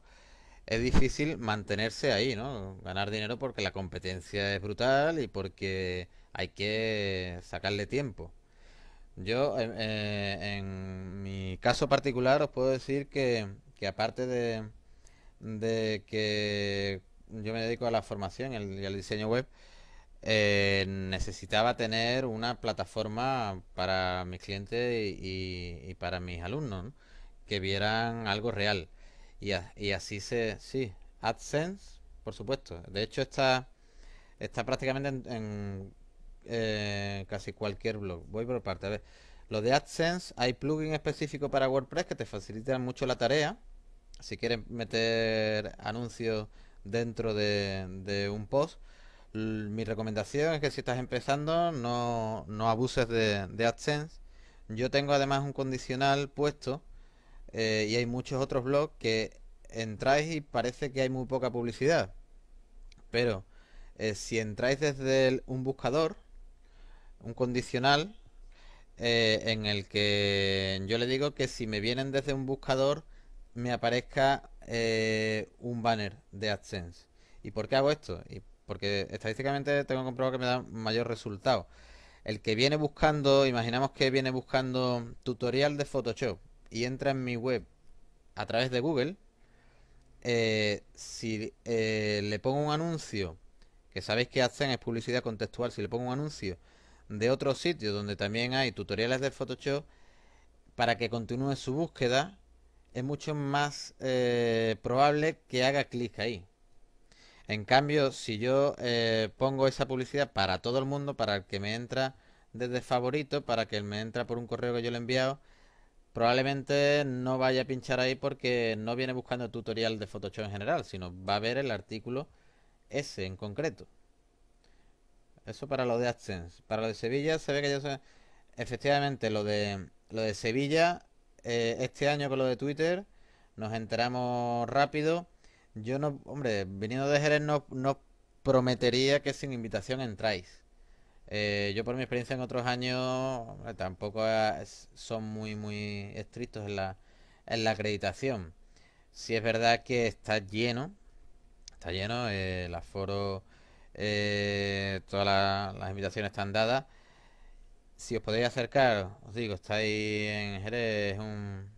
es difícil mantenerse ahí, ¿no? Ganar dinero porque la competencia es brutal y porque hay que sacarle tiempo. Yo, eh, eh, en mi caso particular, os puedo decir que, aparte de, de que yo me dedico a la formación y al diseño web, eh, necesitaba tener una plataforma para mis clientes y, para mis alumnos, que vieran algo real. Y, así se... Sí, AdSense, por supuesto. De hecho, está, está prácticamente en, eh, casi cualquier blog. Voy por parte. A ver. Lo de AdSense, hay plugin específico para WordPress que te facilitan mucho la tarea. Si quieres meter anuncios dentro de un post mi recomendación es que si estás empezando no, no abuses de, AdSense. Yo tengo además un condicional puesto eh, y hay muchos otros blogs que entráis y parece que hay muy poca publicidad. Pero eh, si entráis desde un buscador, un condicional, eh, en el que yo le digo que si me vienen desde un buscador, me aparezca un banner de AdSense. ¿Y por qué hago esto? Y porque estadísticamente tengo comprobado que me da mayor resultado. El que viene buscando, imaginamos que viene buscando tutorial de Photoshop y entra en mi web a través de Google, eh, si eh, le pongo un anuncio, que sabéis que hacen es publicidad contextual, si le pongo un anuncio de otro sitio donde también hay tutoriales de Photoshop, para que continúe su búsqueda, es mucho más eh, probable que haga clic ahí. En cambio, si yo eh, pongo esa publicidad para todo el mundo, para el que me entra desde favorito, para que me entra por un correo que yo le he enviado, probablemente no vaya a pinchar ahí porque no viene buscando tutorial de Photoshop en general, sino va a ver el artículo ese en concreto. Eso para lo de AdSense. Para lo de Sevilla se ve que ya se... Efectivamente, lo de, lo de Sevilla, eh, este año con lo de Twitter, nos enteramos rápido yo no, hombre, viniendo de Jerez no, no prometería que sin invitación entráis. Eh, yo por mi experiencia en otros años tampoco son muy, muy estrictos en la, acreditación. Si es verdad que está lleno, está lleno, eh, el aforo, eh, todas las invitaciones están dadas. Si os podéis acercar, os digo, estáis en Jerez, es, un,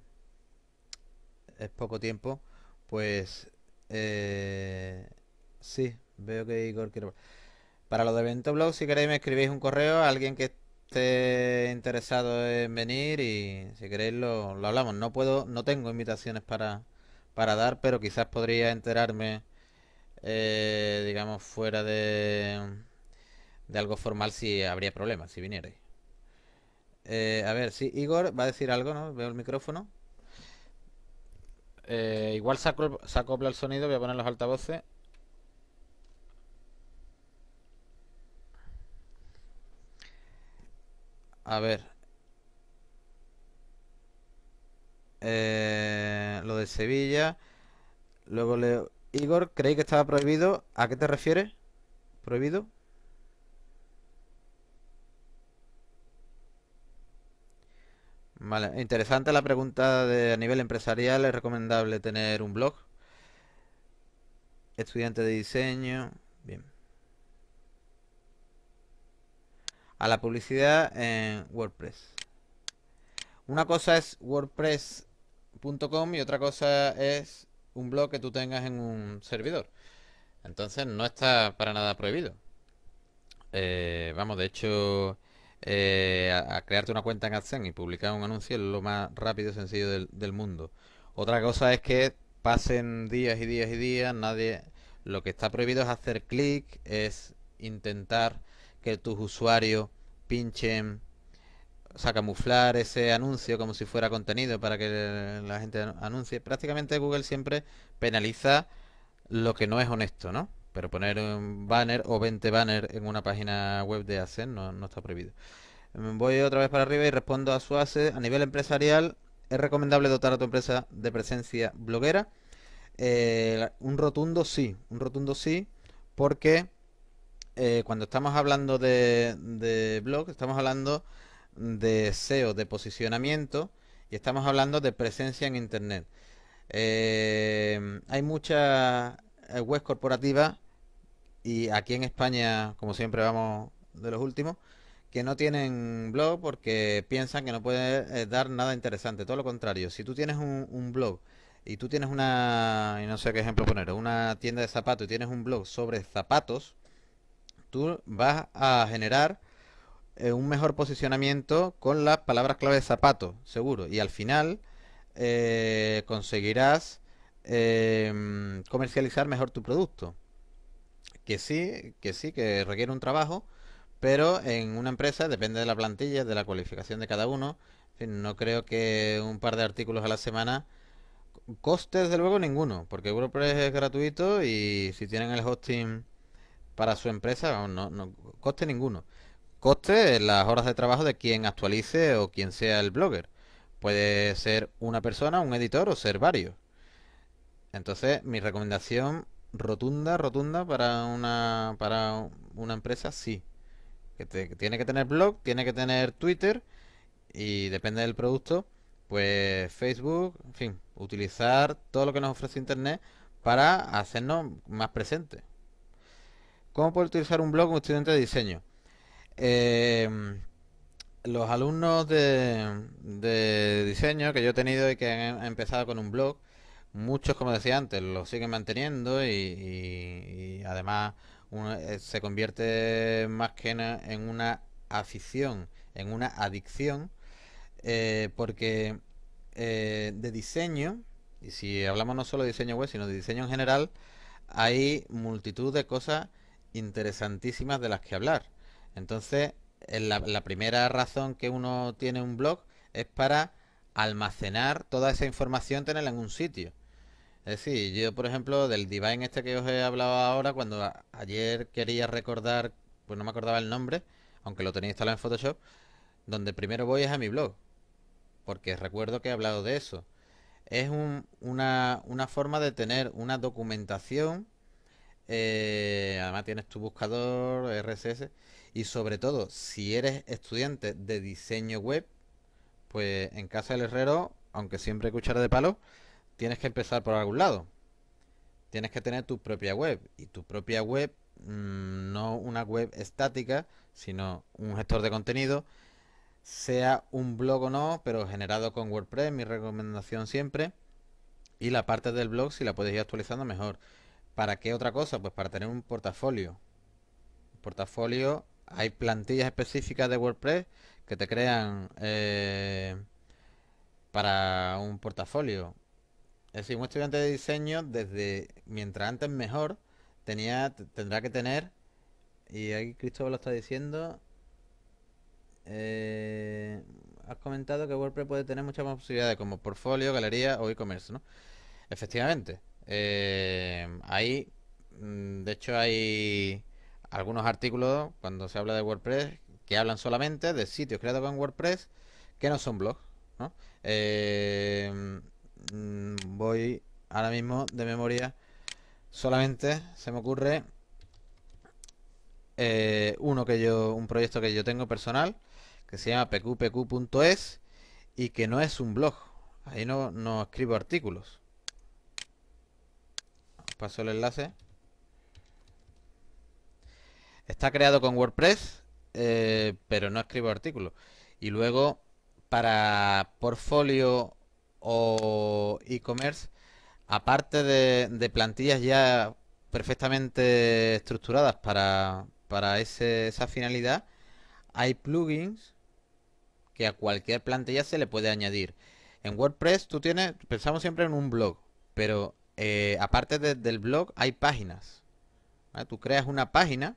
es poco tiempo, pues eh, sí, veo que Igor quiere... Para los de evento blog, si queréis me escribís un correo a alguien que esté interesado en venir y si queréis lo, hablamos. No puedo, no tengo invitaciones para, para dar, pero quizás podría enterarme, eh, digamos, fuera de, de algo formal si habría problemas, si vinierais. Eh, a ver, si Igor va a decir algo, ¿no? Veo el micrófono. Eh, igual saco acopla, el sonido, voy a poner los altavoces. A ver. Eh, lo de Sevilla. Luego leo. Igor, creí que estaba prohibido. ¿A qué te refieres? ¿Prohibido? interesante la pregunta de a nivel empresarial, ¿es recomendable tener un blog? Estudiante de diseño, bien. A la publicidad en WordPress. Una cosa es wordpress.com y otra cosa es un blog que tú tengas en un servidor. Entonces no está para nada prohibido. Eh, vamos, de hecho... Eh, a, crearte una cuenta en AdSense y publicar un anuncio es lo más rápido y sencillo del, del, mundo. Otra cosa es que pasen días y días y días, nadie... Lo que está prohibido es hacer clic, es intentar que tus usuarios pinchen, o sea, camuflar ese anuncio como si fuera contenido para que la gente anuncie. Prácticamente Google siempre penaliza lo que no es honesto, ¿no? Pero poner un banner o 20 banners en una página web de hacer no, está prohibido. Mm, voy otra vez para arriba y respondo a su hace A nivel empresarial, es recomendable dotar a tu empresa de presencia bloguera. Eh, un rotundo sí, un rotundo sí, porque eh, cuando estamos hablando de, blog, estamos hablando de SEO, de posicionamiento y estamos hablando de presencia en Internet. Eh, hay muchas webs corporativas y aquí en España, como siempre, vamos de los últimos, que no tienen blog porque piensan que no puede eh, dar nada interesante. Todo lo contrario, si tú tienes un, blog y tú tienes una, y no sé qué ejemplo poner, una tienda de zapatos y tienes un blog sobre zapatos, tú vas a generar eh, un mejor posicionamiento con las palabras clave de zapatos seguro. Y al final eh, conseguirás em, comercializar mejor tu producto que sí, que sí, que requiere un trabajo, pero en una empresa depende de la plantilla, de la cualificación de cada uno. En fin, no creo que un par de artículos a la semana coste desde luego ninguno, porque WordPress es gratuito y si tienen el hosting para su empresa, no, no coste ninguno. Coste las horas de trabajo de quien actualice o quien sea el blogger. Puede ser una persona, un editor o ser varios. Entonces, mi recomendación rotunda, rotunda para una, para una empresa, sí. Que, tiene que tener blog, tiene que tener Twitter y depende del producto, pues Facebook, en fin, utilizar todo lo que nos ofrece Internet para hacernos más presentes. ¿Cómo puede utilizar un blog un estudiante de diseño? Em, los alumnos de, de, diseño que yo he tenido y que han empezado con un blog, muchos, como decía antes, lo siguen manteniendo y, además eh, se convierte más que en una afición, en una adicción, eh, porque eh, de diseño, y si hablamos no solo de diseño web, sino de diseño en general, hay multitud de cosas interesantísimas de las que hablar. Entonces, la, la primera razón que uno tiene un blog es para almacenar toda esa información, tenerla en un sitio. Es sí, yo por ejemplo del Divine este que os he hablado ahora, cuando ayer quería recordar, pues no me acordaba el nombre, aunque lo tenía instalado en Photoshop, donde primero voy es a mi blog, porque recuerdo que he hablado de eso. Es una, forma de tener una documentación, eh, además tienes tu buscador, RSS, y sobre todo, si eres estudiante de diseño web, pues en Casa del Herrero, aunque siempre cuchara de palo, tienes que empezar por algún lado. Tienes que tener tu propia web. Y tu propia web, mm, no una web estática, sino un gestor de contenido. Sea un blog o no, pero generado con WordPress, mi recomendación siempre. Y la parte del blog, si la puedes ir actualizando, mejor. ¿Para qué otra cosa? Pues para tener un portafolio. portafolio, hay plantillas específicas de WordPress que te crean eh, para un portafolio. Es decir, un estudiante de diseño, desde mientras antes mejor, tenía, tendrá que tener, y ahí Cristóbal lo está diciendo, eh, has comentado que WordPress puede tener muchas más posibilidades, como portfolio, galería o e-commerce, ¿no? Efectivamente. Eh, ahí, mm, de hecho, hay algunos artículos, cuando se habla de WordPress, que hablan solamente de sitios creados con WordPress que no son blogs, ¿no? Eh, Mm, voy ahora mismo de memoria. Solamente se me ocurre eh, uno que yo, un proyecto que yo tengo personal, que se llama pqpq.es y que no es un blog. Ahí no, no escribo artículos. paso el enlace. Está creado con WordPress, eh, pero no escribo artículos. Y luego, para portfolio o e-commerce, aparte de, plantillas ya perfectamente estructuradas para, para esa finalidad, hay plugins que a cualquier plantilla se le puede añadir. En WordPress tú tienes, pensamos siempre en un blog, pero eh, aparte del blog hay páginas. Tú creas una página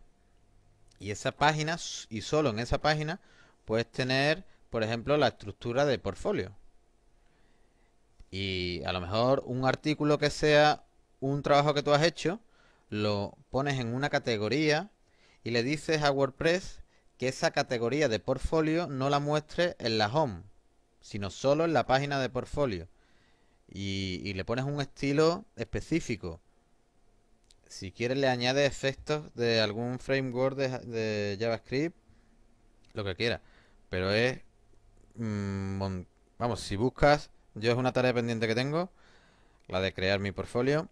y esa página y solo en esa página puedes tener, por ejemplo, la estructura de portfolio. Y a lo mejor un artículo que sea un trabajo que tú has hecho, lo pones en una categoría y le dices a WordPress que esa categoría de portfolio no la muestre en la home, sino solo en la página de portfolio. Y, le pones un estilo específico. Si quieres le añades efectos de algún framework de, JavaScript, lo que quieras. Pero es... Mm, vamos, si buscas yo es una tarea pendiente que tengo, la de crear mi portfolio.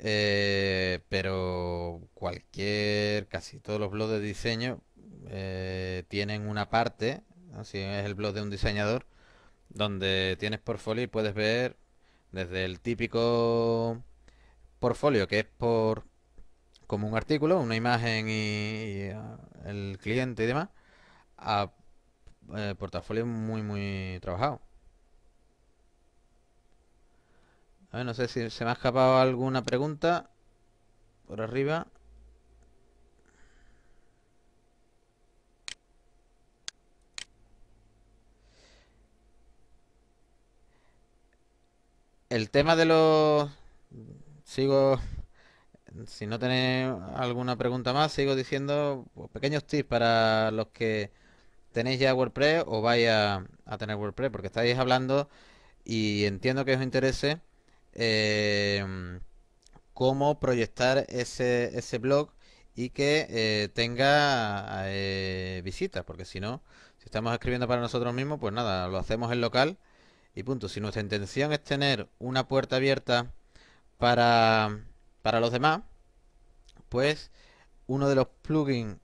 Eh, pero cualquier, casi todos los blogs de diseño eh, tienen una parte, así es el blog de un diseñador, donde tienes portfolio y puedes ver desde el típico portfolio que es por como un artículo, una imagen y, ah, el cliente y demás, a eh, portafolio muy muy trabajado. A ver, no sé si se me ha escapado alguna pregunta. Por arriba. El tema de los... Sigo... Si no tenéis alguna pregunta más, sigo diciendo pues, pequeños tips para los que tenéis ya WordPress o vais a tener WordPress, porque estáis hablando y entiendo que os interese Em, cómo proyectar ese, ese blog y que eh, tenga eh, visitas, porque si no, si estamos escribiendo para nosotros mismos, pues nada, lo hacemos en local y punto. Si nuestra intención es tener una puerta abierta para, para los demás, pues uno de los plugins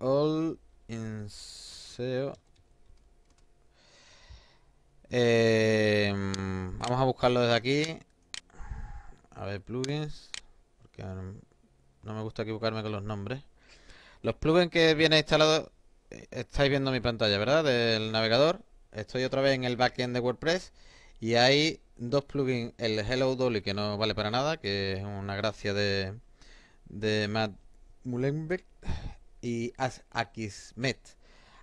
All in SEO eh, vamos a buscarlo desde aquí. A ver, plugins. Porque no me gusta equivocarme con los nombres. Los plugins que viene instalado eh, estáis viendo mi pantalla, ¿verdad? Del navegador. Estoy otra vez en el backend de WordPress y hay dos plugins, el Hello Dolly que no vale para nada, que es una gracia de, de Matt Mulenberg. y Akismet.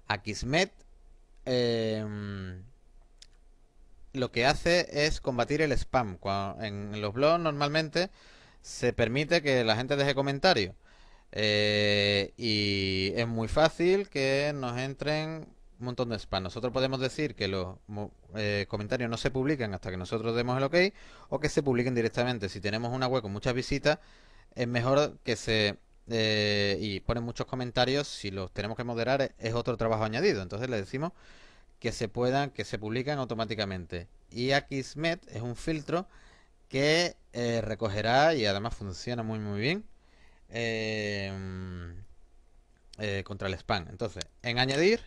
Akismet eh, lo que hace es combatir el spam. en los blogs normalmente se permite que la gente deje comentarios. Eh, y es muy fácil que nos entren un montón de spam. Nosotros podemos decir que los eh, comentarios no se publican hasta que nosotros demos el ok o que se publiquen directamente. Si tenemos una web con muchas visitas, es mejor que se... Eh, y ponen muchos comentarios, si los tenemos que moderar es otro trabajo añadido. Entonces le decimos que se puedan, que se publican automáticamente. Y Akismet es un filtro que eh, recogerá y además funciona muy muy bien em, eh, contra el spam. Entonces, en añadir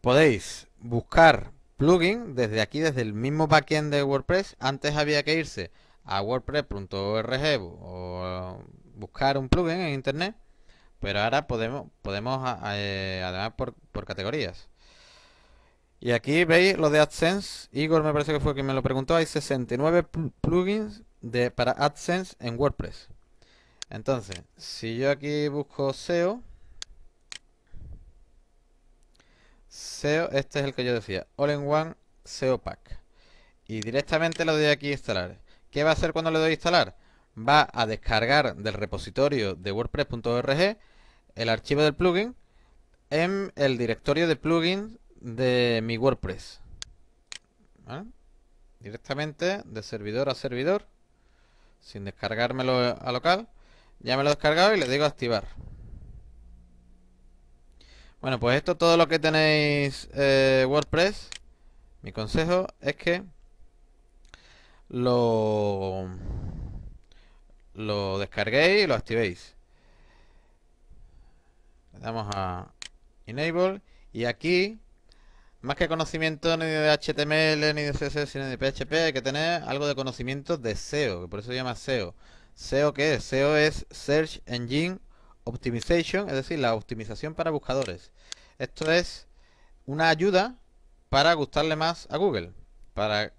podéis buscar plugin desde aquí, desde el mismo backend de WordPress. Antes había que irse a wordpress.org o buscar un plugin en internet pero ahora podemos, podemos eh, además por, por categorías. Y aquí veis lo de AdSense. Igor me parece que fue quien me lo preguntó. Hay 69 plugins de, para AdSense en WordPress. Entonces, si yo aquí busco SEO, SEO, este es el que yo decía, All in One SEO Pack. Y directamente lo doy aquí instalar. ¿Qué va a hacer cuando le doy instalar? va a descargar del repositorio de WordPress.org el archivo del plugin en el directorio de plugins de mi WordPress. ¿Ah? Directamente de servidor a servidor, sin descargármelo a local. Ya me lo he descargado y le digo activar. Bueno, pues esto todo lo que tenéis eh, WordPress, mi consejo es que lo lo descarguéis y lo activéis. Le damos a Enable y aquí, más que conocimiento ni de HTML, ni de CSS, ni de PHP, hay que tener algo de conocimiento de SEO, que por eso se llama SEO. SEO qué es? SEO es Search Engine Optimization, es decir, la optimización para buscadores. Esto es una ayuda para gustarle más a Google, para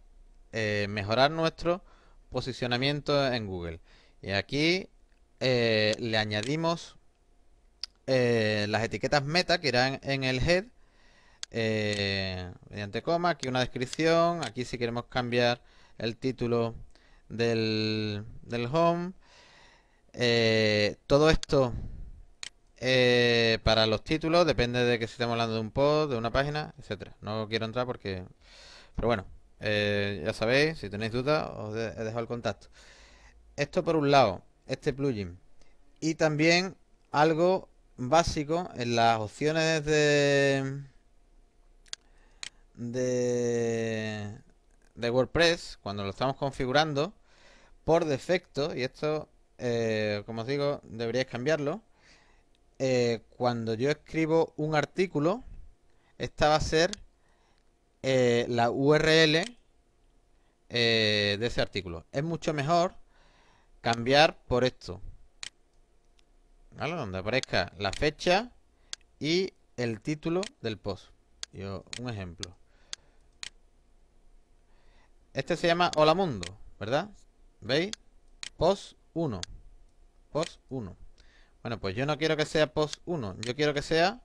eh, mejorar nuestro posicionamiento en Google. Y aquí eh, le añadimos eh, las etiquetas meta que irán en el head eh, mediante coma, aquí una descripción, aquí si queremos cambiar el título del, home. todo esto para los títulos depende de que si estamos hablando de un post, de una página, etcétera. No quiero entrar porque... Pero bueno, ya sabéis, si tenéis dudas os he dejado el contacto. Esto por un lado, este plugin. Y también algo básico en las opciones de, de, WordPress, cuando lo estamos configurando, por defecto, y esto, eh, como os digo, deberíais cambiarlo, eh, cuando yo escribo un artículo, esta va a ser eh, la URL de ese artículo. Es mucho mejor cambiar por esto. Donde aparezca la fecha y el título del post. Yo, un ejemplo. Este se llama Hola Mundo, ¿verdad? ¿Veis? Post 1. Post 1. Bueno, pues yo no quiero que sea post 1. Yo quiero que sea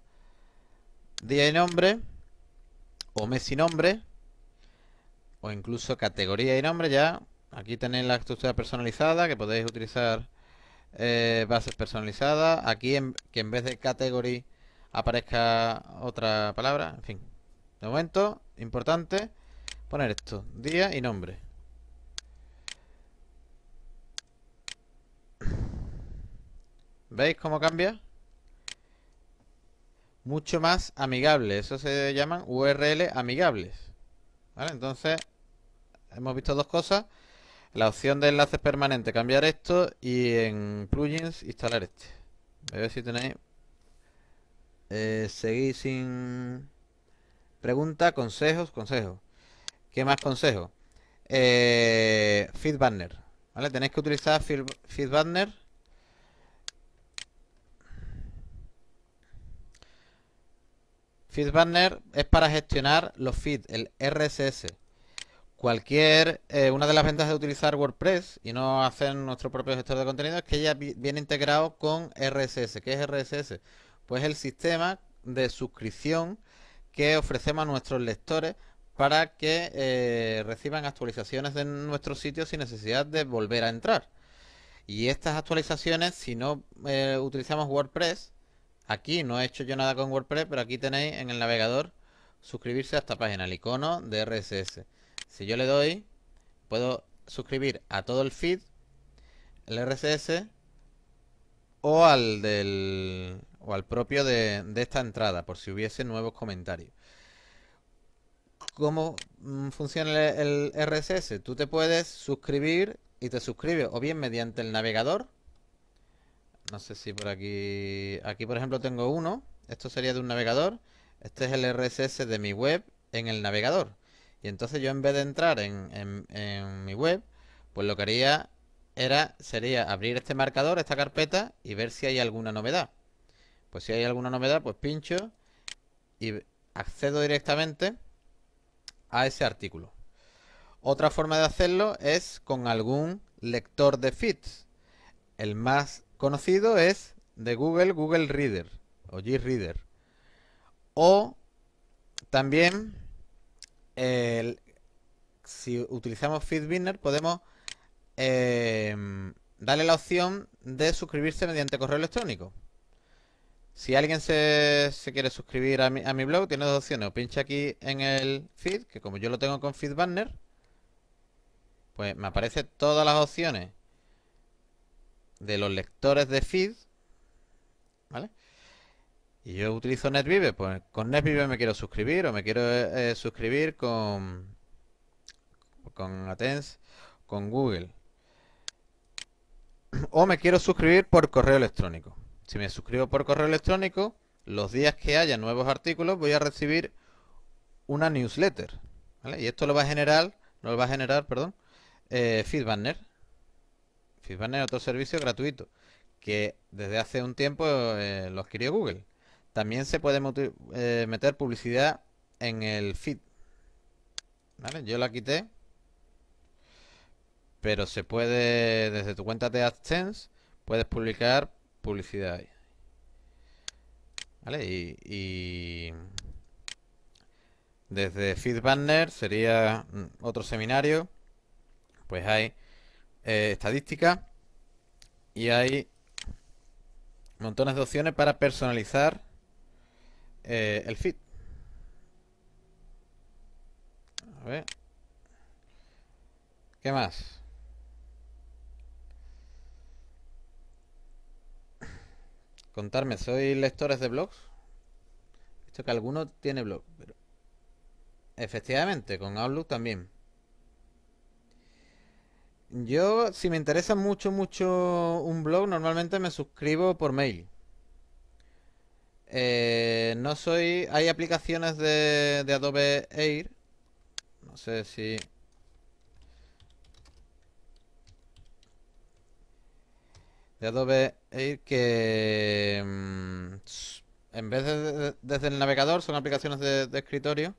día y nombre, o mes y nombre, o incluso categoría y nombre ya Aquí tenéis la estructura personalizada, que podéis utilizar eh, bases personalizadas. Aquí en, que en vez de category aparezca otra palabra. En fin, de momento, importante poner esto, día y nombre. ¿Veis cómo cambia? Mucho más amigable. Eso se llaman URL amigables. Entonces, hemos visto dos cosas la opción de enlaces permanente cambiar esto y en plugins instalar este a ver si tenéis eh, seguís sin pregunta consejos consejos qué más consejos eh, vale tenéis que utilizar Feedbanner. Feedbanner es para gestionar los feeds el rss Cualquier, eh, una de las ventajas de utilizar WordPress y no hacer nuestro propio gestor de contenido es que ya viene integrado con RSS. ¿Qué es RSS? Pues el sistema de suscripción que ofrecemos a nuestros lectores para que eh, reciban actualizaciones de nuestro sitio sin necesidad de volver a entrar. Y estas actualizaciones, si no eh, utilizamos WordPress, aquí no he hecho yo nada con WordPress, pero aquí tenéis en el navegador suscribirse a esta página, el icono de RSS. Si yo le doy, puedo suscribir a todo el feed, el RSS o al del o al propio de, esta entrada, por si hubiese nuevos comentarios. ¿Cómo mm, funciona el, el RSS? Tú te puedes suscribir y te suscribes, o bien mediante el navegador. No sé si por aquí... Aquí, por ejemplo, tengo uno. Esto sería de un navegador. Este es el RSS de mi web en el navegador. Y entonces yo en vez de entrar en, mi web, pues lo que haría era, sería abrir este marcador, esta carpeta y ver si hay alguna novedad. Pues si hay alguna novedad, pues pincho y accedo directamente a ese artículo. Otra forma de hacerlo es con algún lector de feeds. El más conocido es de Google, Google Reader o G-Reader. O también el, si utilizamos FeedBinner podemos eh, darle la opción de suscribirse mediante correo electrónico. Si alguien se, quiere suscribir a mi, blog, tiene dos opciones. O pincha aquí en el feed, que como yo lo tengo con FeedBanner, pues me aparecen todas las opciones de los lectores de feed. ¿Vale? Y yo utilizo NetVive, pues con NetVive me quiero suscribir o me quiero eh, eh, suscribir con con con Google. O me quiero suscribir por correo electrónico. Si me suscribo por correo electrónico, los días que haya nuevos artículos voy a recibir una newsletter. Y esto lo va a generar, lo va a generar, perdón, eh, FeedBanner. FeedBanner es otro servicio gratuito que desde hace un tiempo eh, lo adquirió Google. También se puede eh, meter publicidad en el feed. Yo la quité. Pero se puede, desde tu cuenta de AdSense, puedes publicar publicidad ¿Vale? Y, desde FeedBanner sería mm, otro seminario. Pues hay eh, estadística y hay montones de opciones para personalizar eh, el feed. A ver. ¿Qué más? Contarme, ¿soy lectores de blogs? He visto que alguno tiene blog, pero... Efectivamente, con Outlook también. Yo, si me interesa mucho, mucho un blog, normalmente me suscribo por mail. Eh, no soy... Hay aplicaciones de, de Adobe Air. No sé si... de Adobe Air que mm, en vez de desde el navegador son aplicaciones de, escritorio.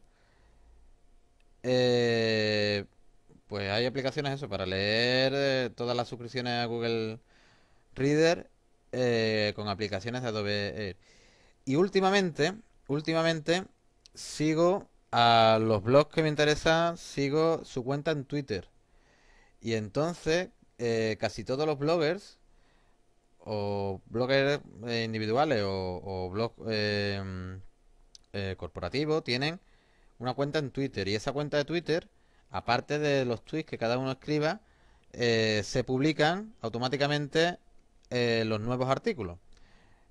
Eh, pues hay aplicaciones eso para leer eh, todas las suscripciones a Google Reader con aplicaciones de Adobe Air. Y últimamente, últimamente, sigo a los blogs que me interesan, sigo su cuenta en Twitter. Y entonces, eh, casi todos los bloggers, o bloggers eh, individuales, o, blog blogs em, eh, corporativos, tienen una cuenta en Twitter. Y esa cuenta de Twitter, aparte de los tweets que cada uno escriba, se publican automáticamente los nuevos artículos.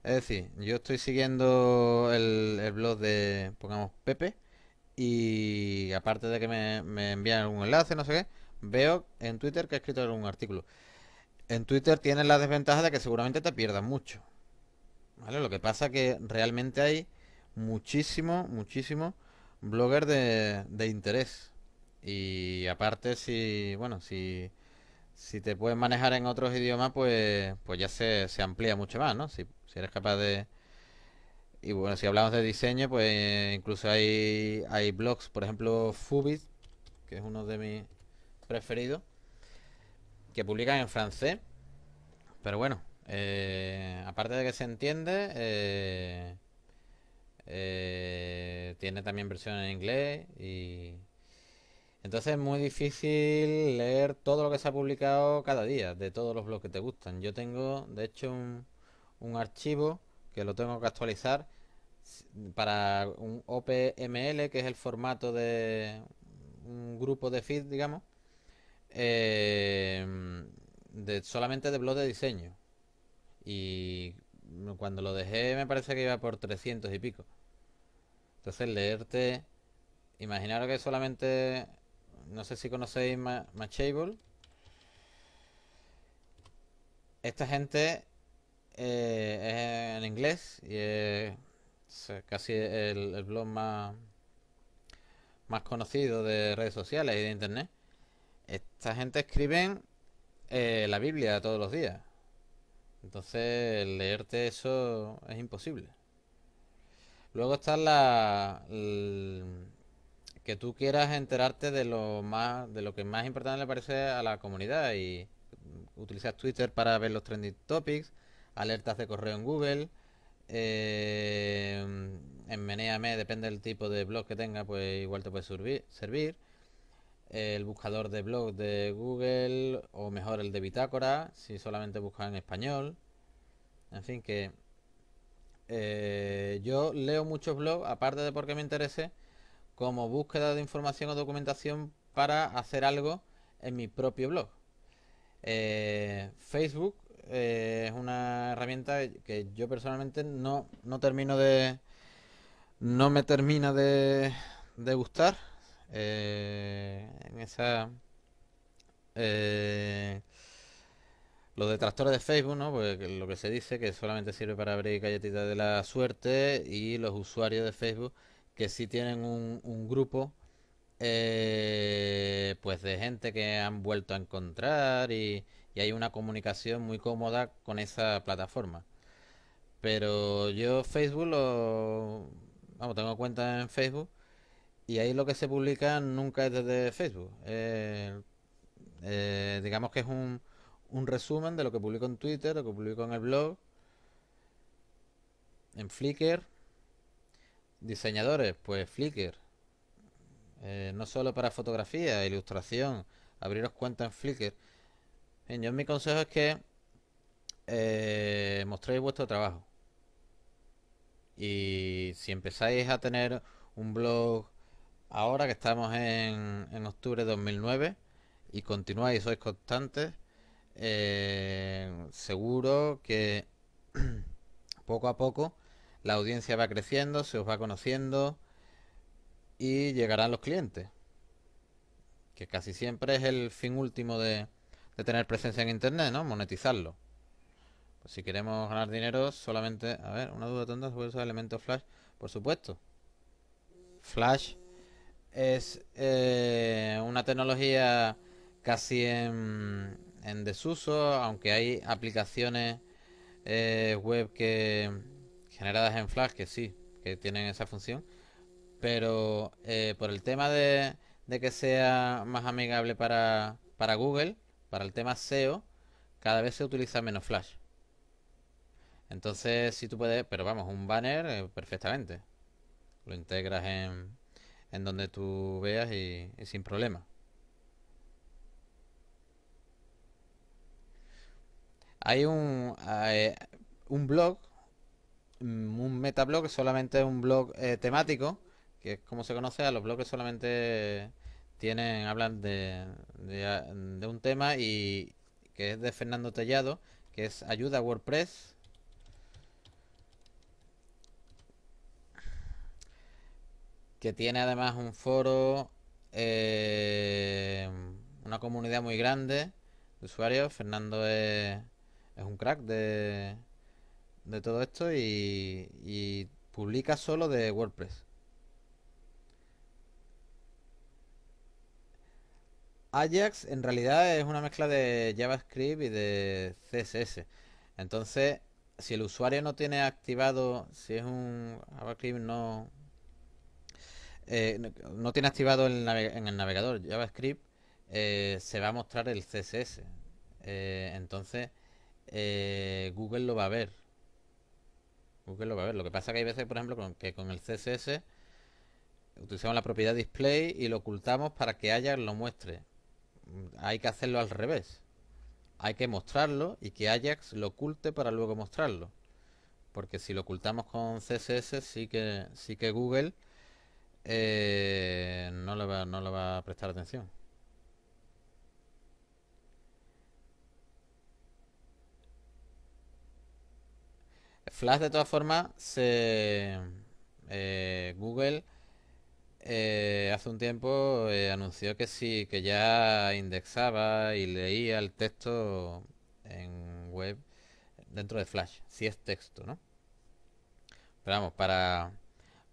Es decir, yo estoy siguiendo el, blog de, pongamos, Pepe, y aparte de que me, envían algún enlace, no sé qué, veo en Twitter que ha escrito algún artículo. En Twitter tienes la desventaja de que seguramente te pierdas mucho. ¿Vale? Lo que pasa que realmente hay muchísimo, muchísimo blogger de, de interés. Y aparte, si, bueno, si si te puedes manejar en otros idiomas, pues, pues ya se, se amplía mucho más, ¿no? Si, eres capaz de... Y bueno, si hablamos de diseño, pues incluso hay, hay blogs, por ejemplo, Fubit, que es uno de mis preferidos, que publican en francés. Pero bueno, eh, aparte de que se entiende, eh, eh, tiene también versión en inglés y entonces es muy difícil leer todo lo que se ha publicado cada día, de todos los blogs que te gustan. Yo tengo, de hecho, un, archivo que lo tengo que actualizar para un OPML, que es el formato de un grupo de feed, digamos, em, solamente de blog de diseño. Y cuando lo dejé me parece que iba por 300 y pico. Entonces leerte, imaginaros que solamente no sé si conocéis Machable. Esta gente eh, es en inglés y es casi el, blog más, más conocido de redes sociales y de internet. Esta gente escriben eh, la Biblia todos los días. Entonces, leerte eso es imposible. Luego está la, que tú quieras enterarte de lo más de lo que más importante le parece a la comunidad y utilizas Twitter para ver los trending topics, alertas de correo en Google, eh, en Meneame depende del tipo de blog que tenga, pues igual te puede servir, servir. el buscador de blog de Google o mejor el de Bitácora si solamente buscas en español. En fin que eh, yo leo muchos blogs aparte de porque me interese como búsqueda de información o documentación para hacer algo en mi propio blog. Eh, Facebook eh, es una herramienta que yo personalmente no, termino de... No me termina de, de gustar. Eh, en esa... los detractores de Facebook, ¿no? Pues lo que se dice que solamente sirve para abrir galletitas de la suerte y los usuarios de Facebook que sí tienen un, grupo eh, pues de gente que han vuelto a encontrar y, hay una comunicación muy cómoda con esa plataforma. Pero yo Facebook lo... tengo cuenta en Facebook y ahí lo que se publica nunca es desde Facebook. Eh, eh, digamos que es un, un resumen de lo que publico en Twitter, lo que publico en el blog, en Flickr Diseñadores, pues Flickr. Eh, no solo para fotografía, e ilustración, abriros cuenta en Flickr. yo mi consejo es que eh, mostréis vuestro trabajo. Y si empezáis a tener un blog ahora que estamos en, en octubre de 2009 y continuáis, sois constantes, eh, seguro que poco a poco la audiencia va creciendo, se os va conociendo y llegarán los clientes. Que casi siempre es el fin último de, tener presencia en internet, ¿no? Monetizarlo. Pues si queremos ganar dinero, solamente... A ver, una duda tonta, sobre puede usar elementos Flash? Por supuesto. Flash es eh, una tecnología casi en, desuso, aunque hay aplicaciones eh, web que, generadas en Flash, que sí, que tienen esa función, pero eh, por el tema de, que sea más amigable para, Google, para el tema SEO, cada vez se utiliza menos Flash. Entonces, si tú puedes, pero vamos, un banner eh, perfectamente. Lo integras en, donde tú veas y, sin problema. Hay un, eh, un blog Mm, un metablog solamente un blog eh, temático, que es como se conoce, a los blogs solamente tienen, hablan de, de, ah, un tema y que es de Fernando Tellado, que es ayuda WordPress. Que tiene además un foro, eh, una comunidad muy grande de usuarios. Fernando es, es un crack de, de todo esto y, publica solo de WordPress. Ajax en realidad es una mezcla de JavaScript y de CSS. Entonces, si el usuario no tiene activado, si es un JavaScript no, eh, no tiene activado el en el navegador JavaScript, eh, se va a mostrar el CSS. Eh, entonces, Google lo va a ver. Google lo va a ver. Lo que pasa es que hay veces, por ejemplo, que con el CSS utilizamos la propiedad display y lo ocultamos para que Ajax lo muestre. Mm, hay que hacerlo al revés. Hay que mostrarlo y que Ajax lo oculte para luego mostrarlo. Porque si lo ocultamos con CSS, sí que, sí que Google eh, no, le no le va a prestar atención. Flash de todas formas se... Eh, Google eh, hace un tiempo eh, anunció que sí, que ya indexaba y leía el texto en web dentro de Flash, si es texto, ¿no? Pero vamos, para,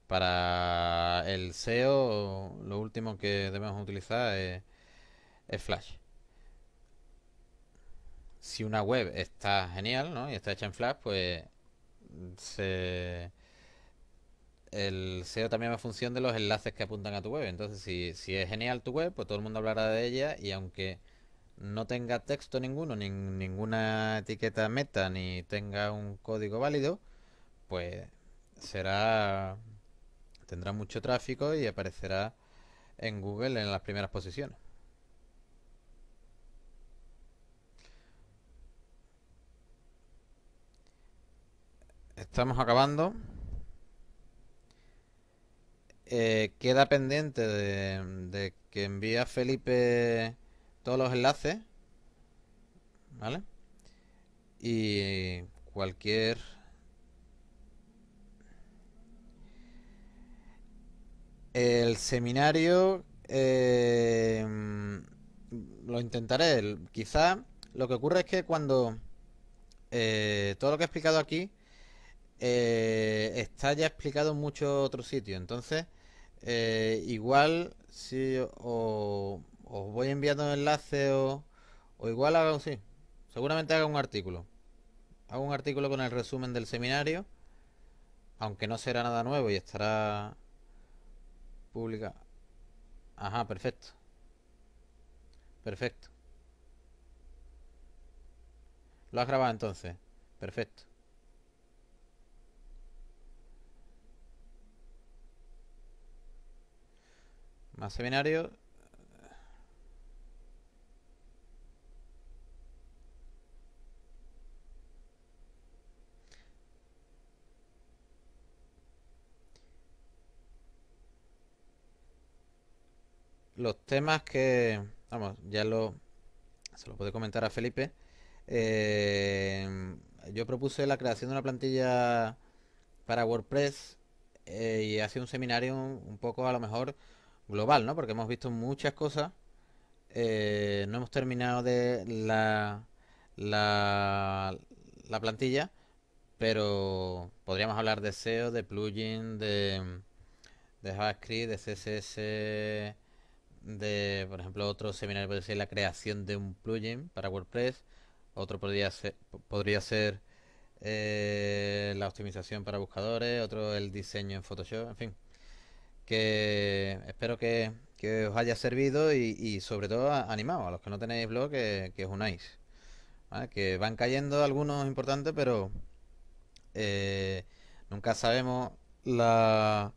para el SEO lo último que debemos utilizar es, es Flash. Si una web está genial, ¿no? Y está hecha en Flash, pues se, el SEO también va a función de los enlaces que apuntan a tu web. Entonces, si, si es genial tu web, pues todo el mundo hablará de ella y aunque no tenga texto ninguno, ni ninguna etiqueta meta, ni tenga un código válido, pues será tendrá mucho tráfico y aparecerá en Google en las primeras posiciones. estamos acabando. Eh, queda pendiente de, que envíe a Felipe todos los enlaces. ¿Vale? Y cualquier... El seminario... Eh, lo intentaré. Quizá lo que ocurre es que cuando... Eh, todo lo que he explicado aquí eh, está ya explicado en muchos otros sitios. Entonces, eh, igual si os voy enviando un enlace o, o igual hago sí. Seguramente haga un artículo. Hago un artículo con el resumen del seminario. Aunque no será nada nuevo y estará publicado. Ajá, perfecto. Perfecto. Lo has grabado entonces. Perfecto. Más seminario. Los temas que... Vamos, ya lo... Se lo puede comentar a Felipe. Eh, yo propuse la creación de una plantilla para WordPress eh, y hace un seminario un poco a lo mejor global, ¿no? Porque hemos visto muchas cosas. Eh, no hemos terminado de la, la, plantilla, pero podríamos hablar de SEO, de plugin, de, de JavaScript, de CSS, de, por ejemplo, otro seminario puede ser la creación de un plugin para WordPress, otro podría ser, podría ser eh, la optimización para buscadores, otro el diseño en Photoshop, en fin que espero que, os haya servido y, sobre todo animado a los que no tenéis blog que, que os unáis. Que van cayendo algunos importantes, pero eh, nunca sabemos la,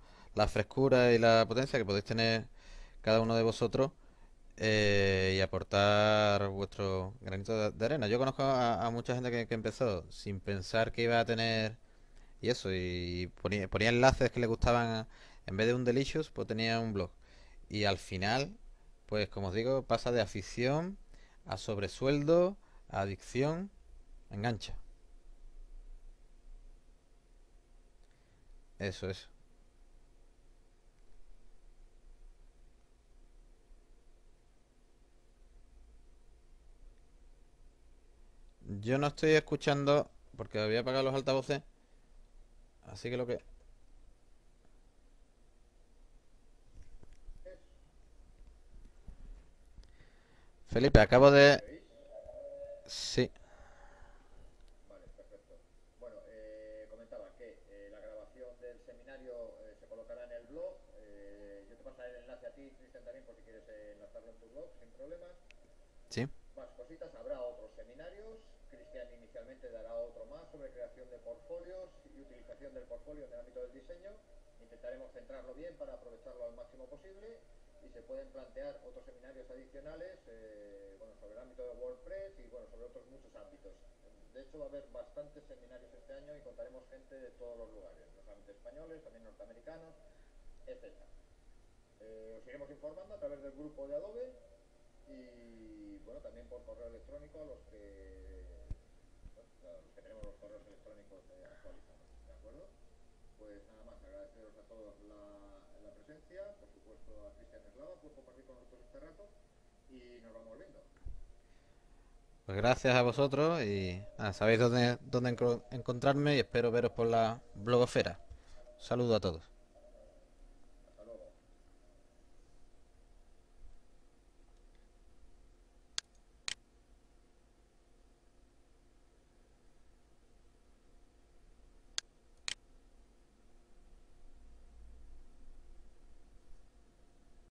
frescura y la potencia que podéis tener cada uno de vosotros eh, y aportar vuestro granito de, arena. Yo conozco a, mucha gente que, empezó sin pensar que iba a tener y eso, y ponía, ponía enlaces que le gustaban. A, en vez de un Delicious, pues tenía un blog. Y al final, pues como os digo, pasa de afición a sobresueldo, a adicción, engancha. Eso es. Yo no estoy escuchando porque había apagado los altavoces. Así que lo que Felipe, acabo de... Sí. Vale, perfecto. Bueno, eh, comentaba que eh, la grabación del seminario eh, se colocará en el blog. Eh, yo te pasaré el enlace a ti, Cristian, también, por si quieres enlazarlo en tu blog, sin problemas. Sí. Más cositas, habrá otros seminarios. Cristian inicialmente dará otro más sobre creación de portfolios y utilización del portfolio en el ámbito del diseño. Intentaremos centrarlo bien para aprovecharlo al máximo posible y se pueden plantear otros seminarios adicionales eh, sobre el ámbito de WordPress y sobre otros muchos ámbitos. De hecho va a haber bastantes seminarios este año y contaremos gente de todos los lugares, no solamente españoles, también norteamericanos, etc. Eh, os iremos informando a través del grupo de Adobe y bueno, también por correo electrónico a los que, tenemos los correos electrónicos eh, ¿De acuerdo? pues nada más, agradeceros a todos la, presencia, por supuesto a Cristian Eslava por compartir con nosotros este rato y nos vamos viendo. Pues gracias a vosotros y nada, sabéis dónde, dónde encontrarme y espero veros por la blogosfera. Saludo a todos.